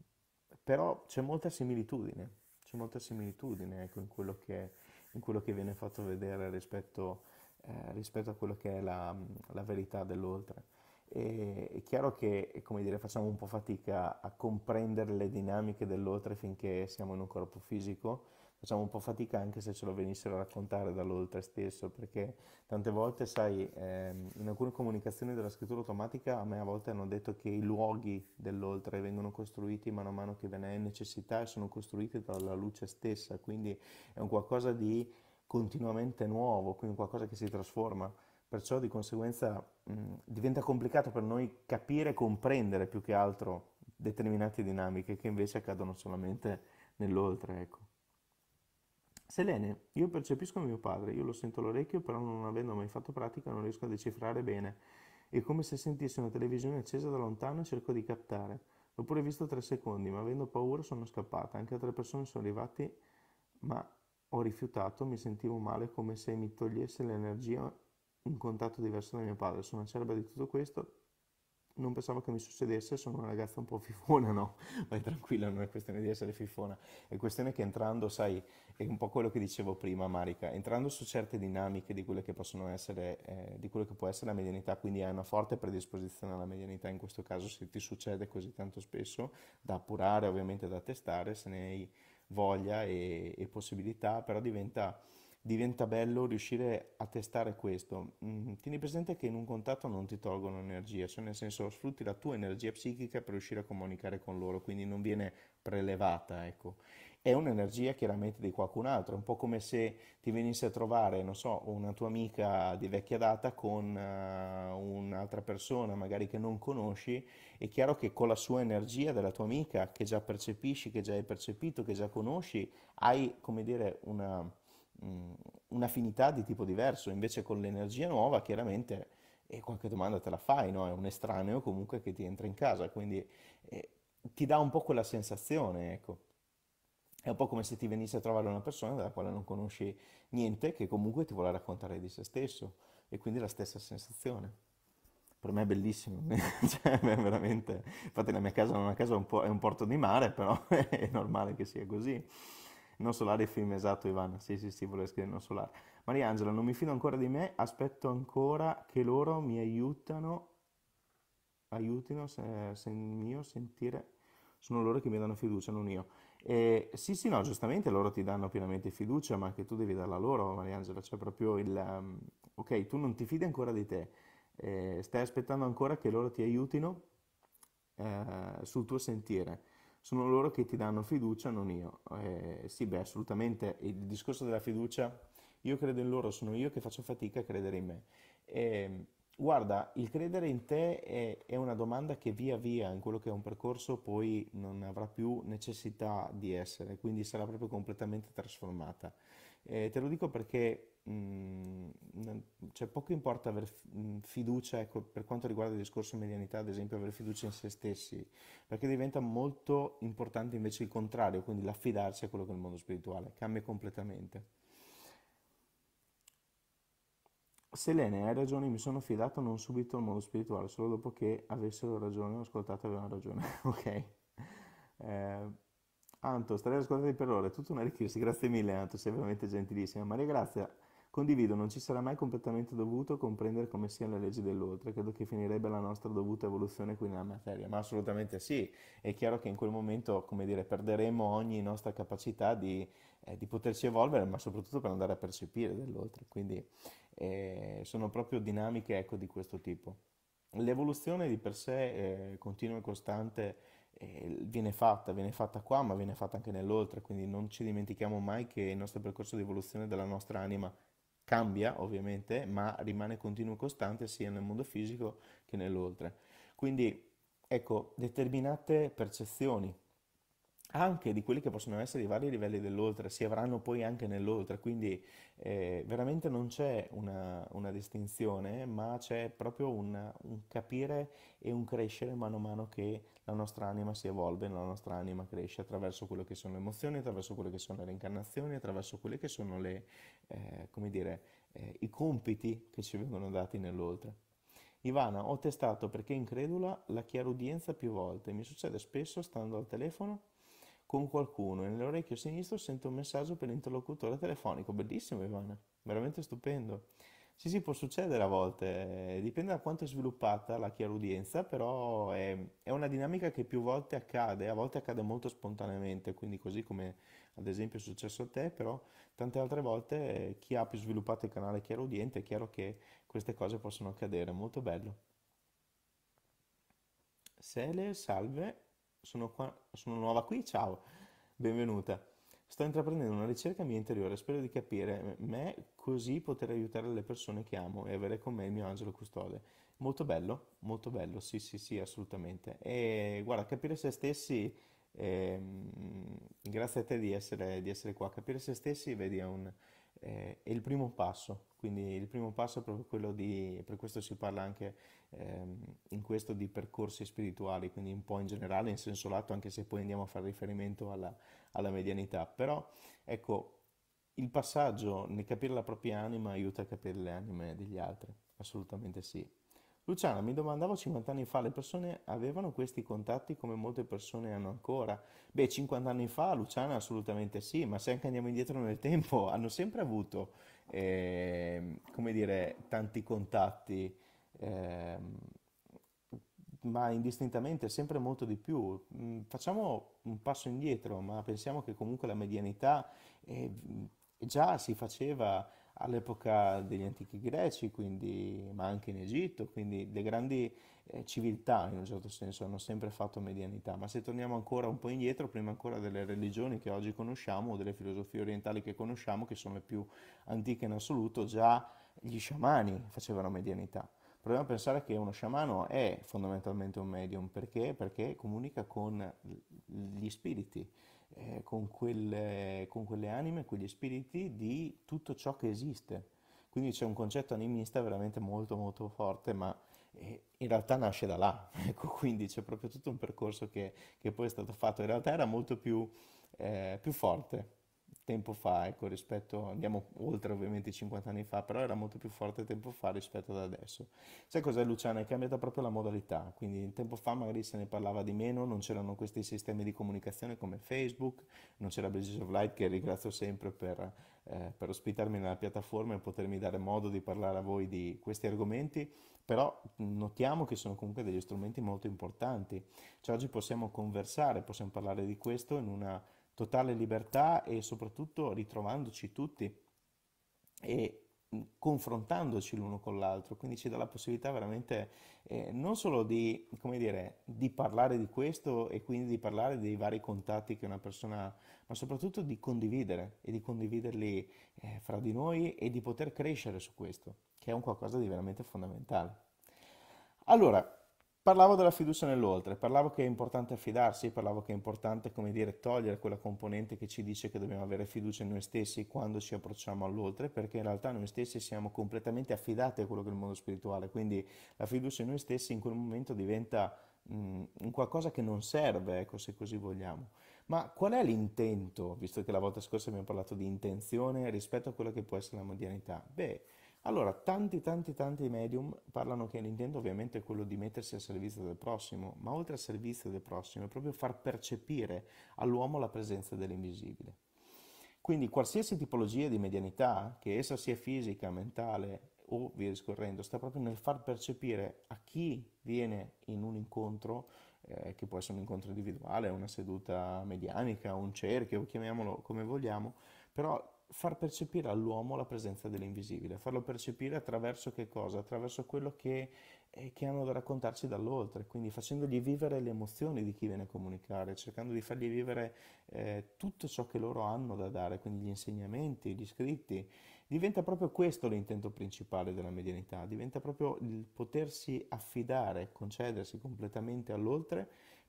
però c'è molta similitudine, c'è molta similitudine ecco, in, quello che, in quello che viene fatto vedere rispetto a eh, rispetto a quello che è la, la verità dell'oltre. E, è chiaro che dire, facciamo un po' fatica a comprendere le dinamiche dell'oltre finché siamo in un corpo fisico, facciamo un po' fatica anche se ce lo venissero a raccontare dall'oltre stesso, perché tante volte, sai, ehm, in alcune comunicazioni della scrittura automatica a me a volte hanno detto che i luoghi dell'oltre vengono costruiti mano a mano che ve ne è necessità e sono costruiti dalla luce stessa, quindi è un qualcosa di continuamente nuovo, quindi qualcosa che si trasforma. Perciò di conseguenza mh, diventa complicato per noi capire e comprendere più che altro determinate dinamiche che invece accadono solamente nell'oltre, ecco. Selene, io percepisco mio padre, io lo sento all'orecchio, però non avendo mai fatto pratica non riesco a decifrare bene. È come se sentissi una televisione accesa da lontano e cerco di captare. L'ho pure visto tre secondi, ma avendo paura sono scappata. Anche altre persone sono arrivate, ma ho rifiutato, mi sentivo male come se mi togliesse l'energia un contatto diverso da mio padre. Sono acerba di tutto questo, non pensavo che mi succedesse, sono una ragazza un po' fifona, no? Vai tranquilla, non è questione di essere fifona, è questione che entrando, sai, è un po' quello che dicevo prima, Marica, entrando su certe dinamiche di quelle che possono essere, eh, di quello che può essere la medianità, quindi hai una forte predisposizione alla medianità, in questo caso se ti succede così tanto spesso, da appurare, ovviamente da testare, se ne hai voglia e, e possibilità, però diventa, diventa, bello riuscire a testare questo. Mm, tieni presente che in un contatto non ti tolgono energia, cioè nel senso sfrutti la tua energia psichica per riuscire a comunicare con loro, quindi non viene prelevata, ecco è un'energia chiaramente di qualcun altro, un po' come se ti venisse a trovare, non so, una tua amica di vecchia data con uh, un'altra persona magari che non conosci, è chiaro che con la sua energia della tua amica che già percepisci, che già hai percepito, che già conosci, hai, come dire, una, mh, mm, un'affinità di tipo diverso, invece con l'energia nuova chiaramente... E qualche domanda te la fai, no? È un estraneo comunque che ti entra in casa, quindi eh, ti dà un po' quella sensazione, ecco. È un po' come se ti venisse a trovare una persona della quale non conosci niente, che comunque ti vuole raccontare di se stesso, e quindi la stessa sensazione. Per me è bellissimo, cioè, veramente... Infatti la mia casa, la mia casa è, un è, un porto di mare, però è normale che sia così. Non solare il film esatto, Ivana. Sì, sì, sì, volevo scrivere non solare. Mariangela, non mi fido ancora di me, aspetto ancora che loro mi aiutano, aiutino se, se mio sentire sono loro che mi danno fiducia, non io. Eh, sì, sì, no, giustamente loro ti danno pienamente fiducia, ma anche tu devi darla loro, Mariangela, C'è cioè proprio il... um, ok, tu non ti fidi ancora di te, eh, stai aspettando ancora che loro ti aiutino eh, sul tuo sentire. sono loro che ti danno fiducia, non io. Eh, sì, beh, assolutamente, il discorso della fiducia, io credo in loro, sono io che faccio fatica a credere in me. Ehm, Guarda, il credere in te è, è una domanda che via via in quello che è un percorso poi non avrà più necessità di essere, quindi sarà proprio completamente trasformata. Eh, te lo dico perché mh, mm, cioè, poco importa avere mm, fiducia, ecco, per quanto riguarda il discorso medianità, ad esempio, avere fiducia in se stessi, perché diventa molto importante invece il contrario, quindi l'affidarsi a quello che è il mondo spirituale, cambia completamente. Selene hai ragione, mi sono fidato non subito al mondo spirituale, solo dopo che avessero ragione, ho ascoltato e avevano ragione. ok. Eh, Anto, starei ascoltando per ore, è tutta una ricchezza, grazie mille Anto, sei veramente gentilissima. Maria Grazia, Condivido, non ci sarà mai completamente dovuto comprendere come siano le leggi dell'oltre, credo che finirebbe la nostra dovuta evoluzione qui nella materia, ma assolutamente sì, è chiaro che in quel momento, come dire, perderemo ogni nostra capacità di, eh, di poterci evolvere, ma soprattutto per andare a percepire dell'oltre, quindi eh, sono proprio dinamiche ecco, di questo tipo. L'evoluzione di per sé eh, continua e costante eh, viene fatta, viene fatta qua, ma viene fatta anche nell'oltre, quindi non ci dimentichiamo mai che il nostro percorso di evoluzione della nostra anima cambia ovviamente, ma rimane continuo e costante sia nel mondo fisico che nell'oltre. Quindi ecco, determinate percezioni anche di quelli che possono essere i vari livelli dell'oltre, si avranno poi anche nell'oltre, quindi eh, veramente non c'è una, una distinzione, ma c'è proprio un, un, capire e un crescere mano a mano che la nostra anima si evolve, la nostra anima cresce attraverso quello che sono le emozioni, attraverso quelle che sono le incarnazioni, attraverso quelli che sono le, eh, dire, eh, i compiti che ci vengono dati nell'oltre. Ivana, ho testato perché incredula la chiarudienza più volte, mi succede spesso stando al telefono con qualcuno e nell'orecchio sinistro sento un messaggio per l'interlocutore telefonico. Bellissimo Ivana, veramente stupendo. Sì, sì, può succedere a volte, eh, dipende da quanto è sviluppata la chiarudienza, però è, è, una dinamica che più volte accade, a volte accade molto spontaneamente, quindi così come ad esempio è successo a te, però tante altre volte eh, chi ha più sviluppato il canale chiarudiente è chiaro che queste cose possono accadere, molto bello. Sele, salve, sono, qua, sono nuova qui, ciao, benvenuta. Sto intraprendendo una ricerca mia interiore, spero di capire me così poter aiutare le persone che amo e avere con me il mio angelo custode. Molto bello, molto bello, sì sì sì assolutamente. E guarda, capire se stessi, eh, grazie a te di essere, di essere qua, capire se stessi vedi è un eh, è il primo passo. Quindi il primo passo è proprio quello di, per questo si parla anche ehm, in questo di percorsi spirituali, quindi un po' in generale, in senso lato, anche se poi andiamo a fare riferimento alla, alla medianità. Però ecco, il passaggio nel capire la propria anima aiuta a capire le anime degli altri, assolutamente sì. Luciana, mi domandavo 50 anni fa le persone avevano questi contatti come molte persone hanno ancora? Beh, 50 anni fa, Luciana, assolutamente sì, ma se anche andiamo indietro nel tempo, hanno sempre avuto, eh, come dire, tanti contatti, eh, ma indistintamente sempre molto di più. Mm, facciamo un passo indietro, ma pensiamo che comunque la medianità eh, già si faceva all'epoca degli antichi greci, quindi, ma anche in Egitto, quindi le grandi eh, civiltà in un certo senso hanno sempre fatto medianità, ma se torniamo ancora un po' indietro, prima ancora delle religioni che oggi conosciamo o delle filosofie orientali che conosciamo, che sono le più antiche in assoluto, già gli sciamani facevano medianità. Proviamo a pensare che uno sciamano è fondamentalmente un medium, perché? Perché comunica con gli spiriti, eh, con, quelle, con quelle anime, quegli spiriti di tutto ciò che esiste. Quindi c'è un concetto animista veramente molto molto forte, ma eh, in realtà nasce da là, ecco, quindi c'è proprio tutto un percorso che, che poi è stato fatto. In realtà era molto più, eh, più forte tempo fa, ecco, rispetto, andiamo oltre ovviamente 50 anni fa, però era molto più forte tempo fa rispetto ad adesso. Sai cos'è Luciana? È cambiata proprio la modalità, quindi tempo fa magari se ne parlava di meno, non c'erano questi sistemi di comunicazione come Facebook, non c'era Business of Light che ringrazio sempre per, eh, per ospitarmi nella piattaforma e potermi dare modo di parlare a voi di questi argomenti, però notiamo che sono comunque degli strumenti molto importanti, cioè oggi possiamo conversare, possiamo parlare di questo in una totale libertà e soprattutto ritrovandoci tutti e mm, confrontandoci l'uno con l'altro, quindi ci dà la possibilità veramente eh, non solo di, come dire, di, parlare di questo e quindi di parlare dei vari contatti che una persona ha, ma soprattutto di condividere e di condividerli eh, fra di noi e di poter crescere su questo, che è un qualcosa di veramente fondamentale. Allora, Parlavo della fiducia nell'oltre, parlavo che è importante affidarsi, parlavo che è importante, come dire, togliere quella componente che ci dice che dobbiamo avere fiducia in noi stessi quando ci approcciamo all'oltre, perché in realtà noi stessi siamo completamente affidati a quello che è il mondo spirituale, quindi la fiducia in noi stessi in quel momento diventa mh, mm, un qualcosa che non serve, ecco, se così vogliamo. Ma qual è l'intento, visto che la volta scorsa abbiamo parlato di intenzione rispetto a quella che può essere la modernità? Beh, allora, tanti, tanti, tanti medium parlano che l'intento ovviamente è quello di mettersi al servizio del prossimo, ma oltre al servizio del prossimo è proprio far percepire all'uomo la presenza dell'invisibile. Quindi qualsiasi tipologia di medianità, che essa sia fisica, mentale o via discorrendo, sta proprio nel far percepire a chi viene in un incontro, eh, che può essere un incontro individuale, una seduta medianica, un cerchio, chiamiamolo come vogliamo, però far percepire all'uomo la presenza dell'invisibile, farlo percepire attraverso che cosa? Attraverso quello che, eh, che, hanno da raccontarci dall'oltre, quindi facendogli vivere le emozioni di chi viene a comunicare, cercando di fargli vivere eh, tutto ciò che loro hanno da dare, quindi gli insegnamenti, gli scritti. Diventa proprio questo l'intento principale della medianità, diventa proprio il potersi affidare, concedersi completamente all'oltre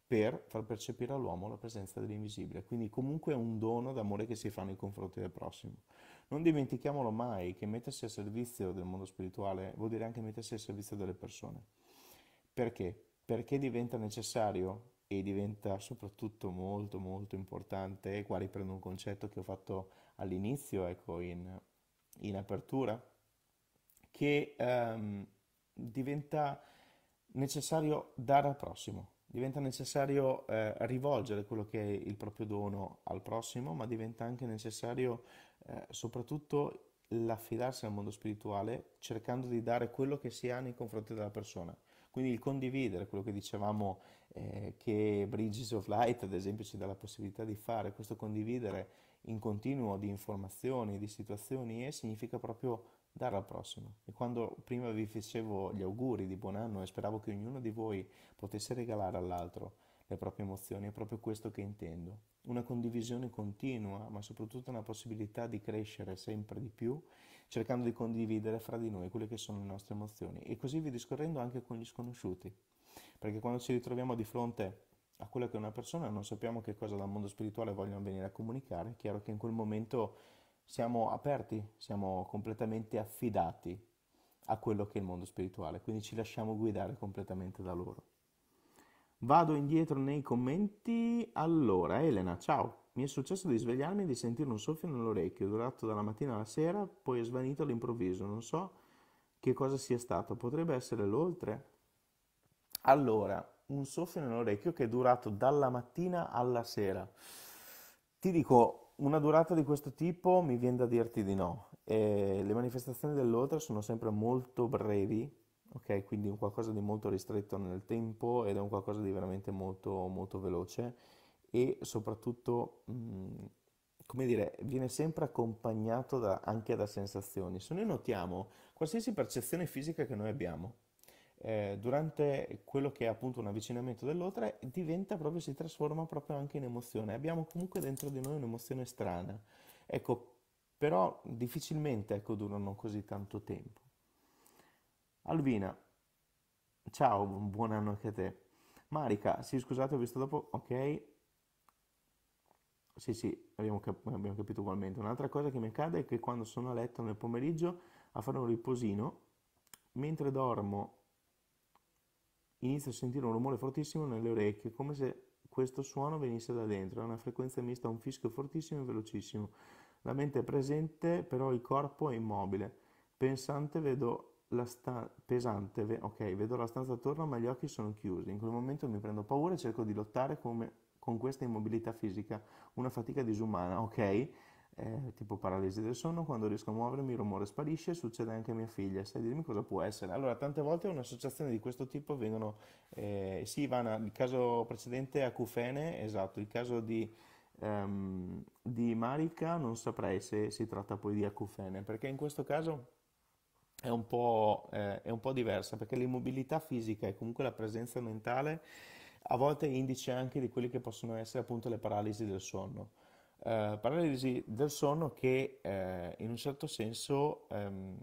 per far percepire all'uomo la presenza dell'invisibile. Quindi comunque è un dono d'amore che si fa nei confronti del prossimo. Non dimentichiamolo mai che mettersi a servizio del mondo spirituale vuol dire anche mettersi a servizio delle persone. Perché? Perché diventa necessario e diventa soprattutto molto molto importante, e qua riprendo un concetto che ho fatto all'inizio, ecco, in, in apertura, che um, diventa necessario dare al prossimo diventa necessario eh, rivolgere quello che è il proprio dono al prossimo, ma diventa anche necessario eh, soprattutto l'affidarsi al mondo spirituale cercando di dare quello che si ha nei confronti della persona. Quindi il condividere, quello che dicevamo eh, che Bridges of Light ad esempio ci dà la possibilità di fare, questo condividere in continuo di informazioni, di situazioni e significa proprio dalla prossima. E quando prima vi facevo gli auguri di buon anno e speravo che ognuno di voi potesse regalare all'altro le proprie emozioni, è proprio questo che intendo. Una condivisione continua, ma soprattutto una possibilità di crescere sempre di più, cercando di condividere fra di noi quelle che sono le nostre emozioni e così vi discorrendo anche con gli sconosciuti. Perché quando ci ritroviamo di fronte a quella che è una persona, non sappiamo che cosa dal mondo spirituale vogliono venire a comunicare, è chiaro che in quel momento siamo aperti, siamo completamente affidati a quello che è il mondo spirituale, quindi ci lasciamo guidare completamente da loro. Vado indietro nei commenti. Allora, Elena, ciao. Mi è successo di svegliarmi e di sentire un soffio nell'orecchio, durato dalla mattina alla sera, poi è svanito all'improvviso. Non so che cosa sia stato. Potrebbe essere l'oltre? Allora, un soffio nell'orecchio che è durato dalla mattina alla sera. Ti dico, una durata di questo tipo mi viene da dirti di no. E le manifestazioni dell'Oltre sono sempre molto brevi, ok? Quindi un qualcosa di molto ristretto nel tempo ed è un qualcosa di veramente molto, molto veloce e soprattutto, mh, mm, come dire, viene sempre accompagnato da, anche da sensazioni. Se noi notiamo, qualsiasi percezione fisica che noi abbiamo, eh, durante quello che è appunto un avvicinamento dell'otre diventa proprio, si trasforma proprio anche in emozione. Abbiamo comunque dentro di noi un'emozione strana, ecco, però difficilmente ecco, durano così tanto tempo. Alvina, ciao, buon anno anche a te. Marica, sì scusate ho visto dopo, ok. Sì, sì, abbiamo, cap- abbiamo capito ugualmente. Un'altra cosa che mi accade è che quando sono a letto nel pomeriggio a fare un riposino, mentre dormo Inizio a sentire un rumore fortissimo nelle orecchie, come se questo suono venisse da dentro, è una frequenza mista a un fischio fortissimo e velocissimo. La mente è presente, però il corpo è immobile. Pensante vedo la, sta- pesante, ve- okay, vedo la stanza attorno, ma gli occhi sono chiusi. In quel momento mi prendo paura e cerco di lottare come- con questa immobilità fisica, una fatica disumana, ok? eh, tipo paralisi del sonno, quando riesco a muovermi il rumore sparisce, succede anche a mia figlia, sai dirmi cosa può essere? Allora, tante volte un'associazione di questo tipo vengono, eh, sì Ivana, il caso precedente acufene, esatto, il caso di, um, di Marica non saprei se si tratta poi di acufene, perché in questo caso... È un, po', eh, è un po' diversa perché l'immobilità fisica e comunque la presenza mentale a volte è indice anche di quelli che possono essere appunto le paralisi del sonno. Eh, paralisi del sonno che eh, in un certo senso ehm,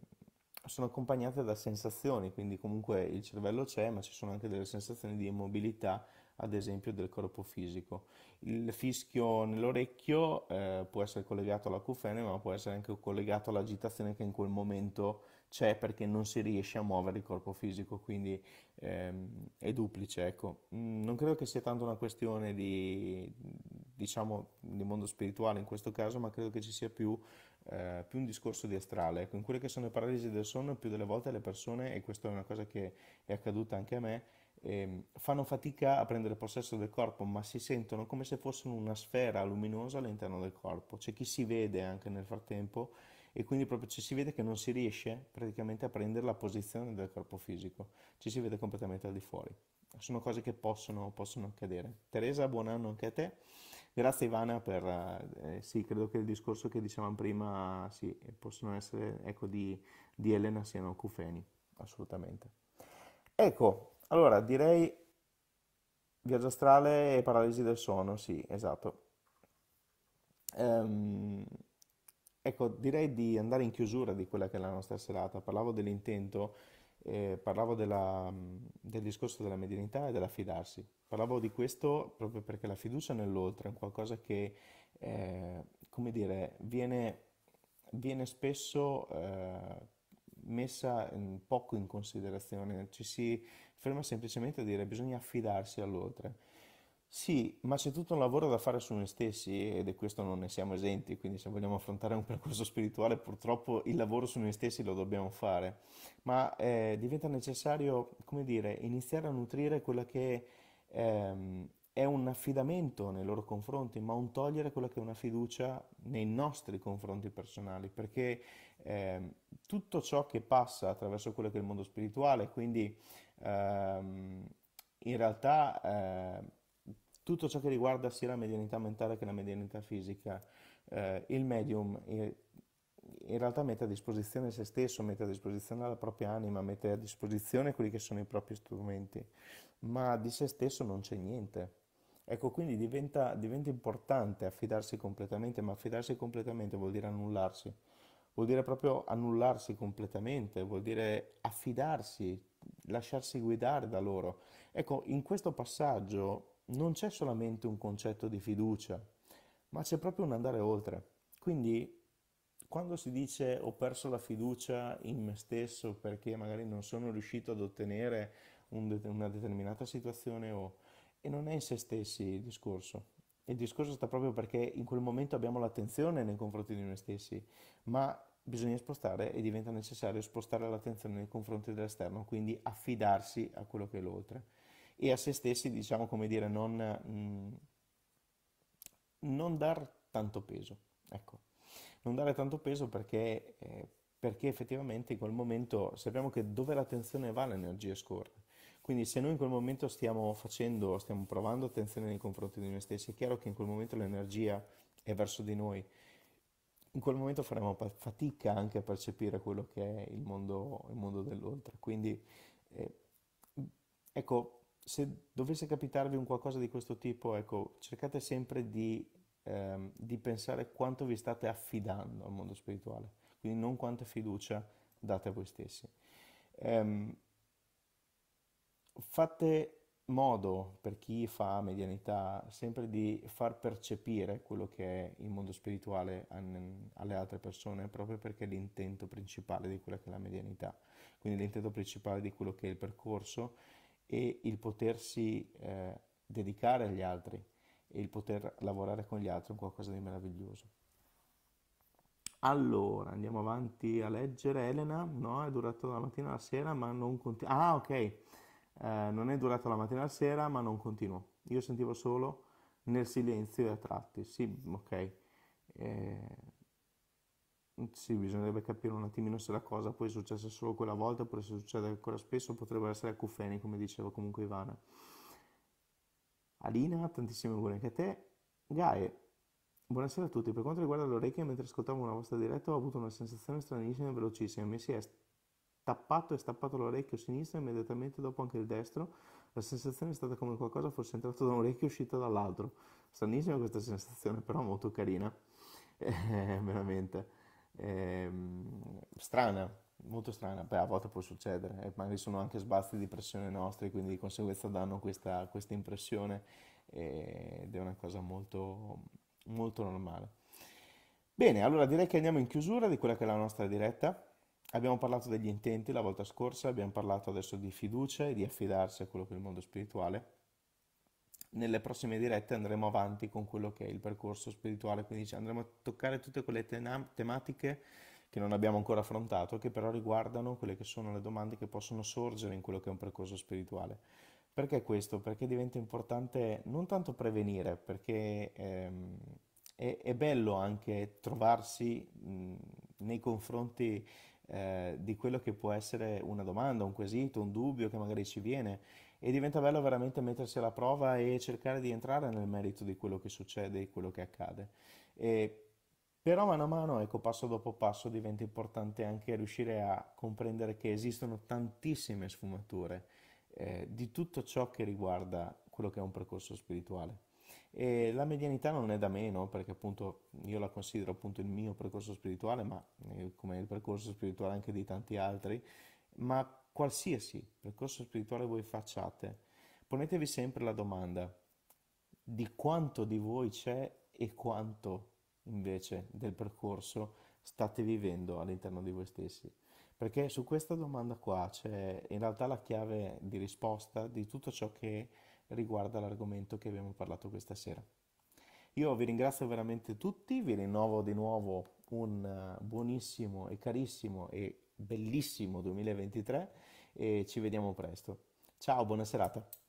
sono accompagnate da sensazioni, quindi comunque il cervello c'è, ma ci sono anche delle sensazioni di immobilità, ad esempio del corpo fisico. Il fischio nell'orecchio eh, può essere collegato all'acufene, ma può essere anche collegato all'agitazione che in quel momento c'è perché non si riesce a muovere il corpo fisico, quindi ehm, è duplice. Ecco. Mm, non credo che sia tanto una questione di diciamo di mondo spirituale in questo caso, ma credo che ci sia più, eh, più un discorso di astrale. Ecco, in quelle che sono le paralisi del sonno, più delle volte le persone, e questa è una cosa che è accaduta anche a me, eh, fanno fatica a prendere possesso del corpo, ma si sentono come se fossero una sfera luminosa all'interno del corpo. C'è chi si vede anche nel frattempo e quindi proprio ci si vede che non si riesce praticamente a prendere la posizione del corpo fisico, ci si vede completamente al di fuori. Sono cose che possono, possono accadere. Teresa, buon anno anche a te. Grazie Ivana per, eh, eh, sì, credo che il discorso che dicevamo prima, sì, possono essere, ecco, di, di Elena siano cufeni, assolutamente. Ecco, allora direi viaggio astrale e paralisi del sonno, sì, esatto. Ehm, ecco, direi di andare in chiusura di quella che è la nostra serata. Parlavo dell'intento, eh, parlavo della, del discorso della medianità e dell'affidarsi. Parlavo di questo proprio perché la fiducia nell'oltre è qualcosa che, eh, come dire, viene, viene spesso eh, messa in poco in considerazione, ci si ferma semplicemente a dire bisogna affidarsi all'oltre. Sì, ma c'è tutto un lavoro da fare su noi stessi ed è questo non ne siamo esenti, quindi se vogliamo affrontare un percorso spirituale purtroppo il lavoro su noi stessi lo dobbiamo fare, ma eh, diventa necessario, come dire, iniziare a nutrire quella che è ehm, è un affidamento nei loro confronti, ma un togliere quella che è una fiducia nei nostri confronti personali, perché eh, tutto ciò che passa attraverso quello che è il mondo spirituale, quindi ehm, in realtà eh, tutto ciò che riguarda sia la medianità mentale che la medianità fisica, eh, il medium in realtà mette a disposizione se stesso, mette a disposizione la propria anima, mette a disposizione quelli che sono i propri strumenti, ma di se stesso non c'è niente. Ecco, quindi diventa, diventa importante affidarsi completamente, ma affidarsi completamente vuol dire annullarsi, vuol dire proprio annullarsi completamente, vuol dire affidarsi, lasciarsi guidare da loro. Ecco, in questo passaggio non c'è solamente un concetto di fiducia, ma c'è proprio un andare oltre. Quindi quando si dice ho perso la fiducia in me stesso perché magari non sono riuscito ad ottenere un, una determinata situazione o... e non è in se stessi il discorso. Il discorso sta proprio perché in quel momento abbiamo l'attenzione nei confronti di noi stessi, ma bisogna spostare e diventa necessario spostare l'attenzione nei confronti dell'esterno, quindi affidarsi a quello che è l'oltre e a se stessi, diciamo come dire, non, mh, mm, non dar tanto peso. Ecco non dare tanto peso perché, eh, perché effettivamente in quel momento sappiamo che dove l'attenzione va l'energia scorre. Quindi se noi in quel momento stiamo facendo, stiamo provando attenzione nei confronti di noi stessi, è chiaro che in quel momento l'energia è verso di noi. In quel momento faremo fatica anche a percepire quello che è il mondo, il mondo dell'oltre. Quindi eh, ecco, se dovesse capitarvi un qualcosa di questo tipo, ecco, cercate sempre di ehm, di pensare quanto vi state affidando al mondo spirituale, quindi non quanta fiducia date a voi stessi. Ehm, fate modo per chi fa medianità sempre di far percepire quello che è il mondo spirituale alle altre persone proprio perché è l'intento principale di quella che è la medianità quindi l'intento principale di quello che è il percorso e il potersi eh, dedicare agli altri e il poter lavorare con gli altri è qualcosa di meraviglioso. Allora, andiamo avanti a leggere Elena, no, è durata la mattina alla sera, ma non continua. Ah, ok, eh, non è durata la mattina alla sera, ma non continuo. Io sentivo solo nel silenzio e a tratti. Sì, ok. Eh, sì, bisognerebbe capire un attimino se la cosa poi è successa solo quella volta oppure se succede ancora spesso potrebbe essere acufeni, come diceva comunque Ivana. Alina, tantissimi auguri anche a te. Gae, buonasera a tutti. Per quanto riguarda l'orecchio, mentre ascoltavo una vostra diretta ho avuto una sensazione stranissima e velocissima. Mi si è tappato e stappato l'orecchio sinistro e immediatamente dopo anche il destro. La sensazione è stata come qualcosa fosse entrato da un orecchio e uscito dall'altro. Stranissima questa sensazione, però molto carina. Eh, veramente. Eh, strana, Molto strana, beh a volte può succedere, e magari sono anche sbasti di pressione nostri, quindi di conseguenza danno questa, questa impressione ed è una cosa molto, molto normale. Bene, allora direi che andiamo in chiusura di quella che è la nostra diretta. Abbiamo parlato degli intenti la volta scorsa, abbiamo parlato adesso di fiducia e di affidarsi a quello che è il mondo spirituale. Nelle prossime dirette andremo avanti con quello che è il percorso spirituale, quindi andremo a toccare tutte quelle te- tematiche che non abbiamo ancora affrontato, che però riguardano quelle che sono le domande che possono sorgere in quello che è un percorso spirituale. Perché questo? Perché diventa importante non tanto prevenire, perché ehm, è, è, bello anche trovarsi mh, nei confronti eh, di quello che può essere una domanda, un quesito, un dubbio che magari ci viene e diventa bello veramente mettersi alla prova e cercare di entrare nel merito di quello che succede, di quello che accade. E però mano a mano, ecco, passo dopo passo diventa importante anche riuscire a comprendere che esistono tantissime sfumature eh, di tutto ciò che riguarda quello che è un percorso spirituale. E la medianità non è da meno, perché appunto io la considero appunto il mio percorso spirituale, ma eh, come il percorso spirituale anche di tanti altri, ma qualsiasi percorso spirituale voi facciate, ponetevi sempre la domanda di quanto di voi c'è e quanto invece del percorso state vivendo all'interno di voi stessi? Perché su questa domanda qua c'è in realtà la chiave di risposta di tutto ciò che riguarda l'argomento che abbiamo parlato questa sera. Io vi ringrazio veramente tutti, vi rinnovo di nuovo un eh, buonissimo e carissimo e bellissimo 2023 e ci vediamo presto. Ciao, buona serata.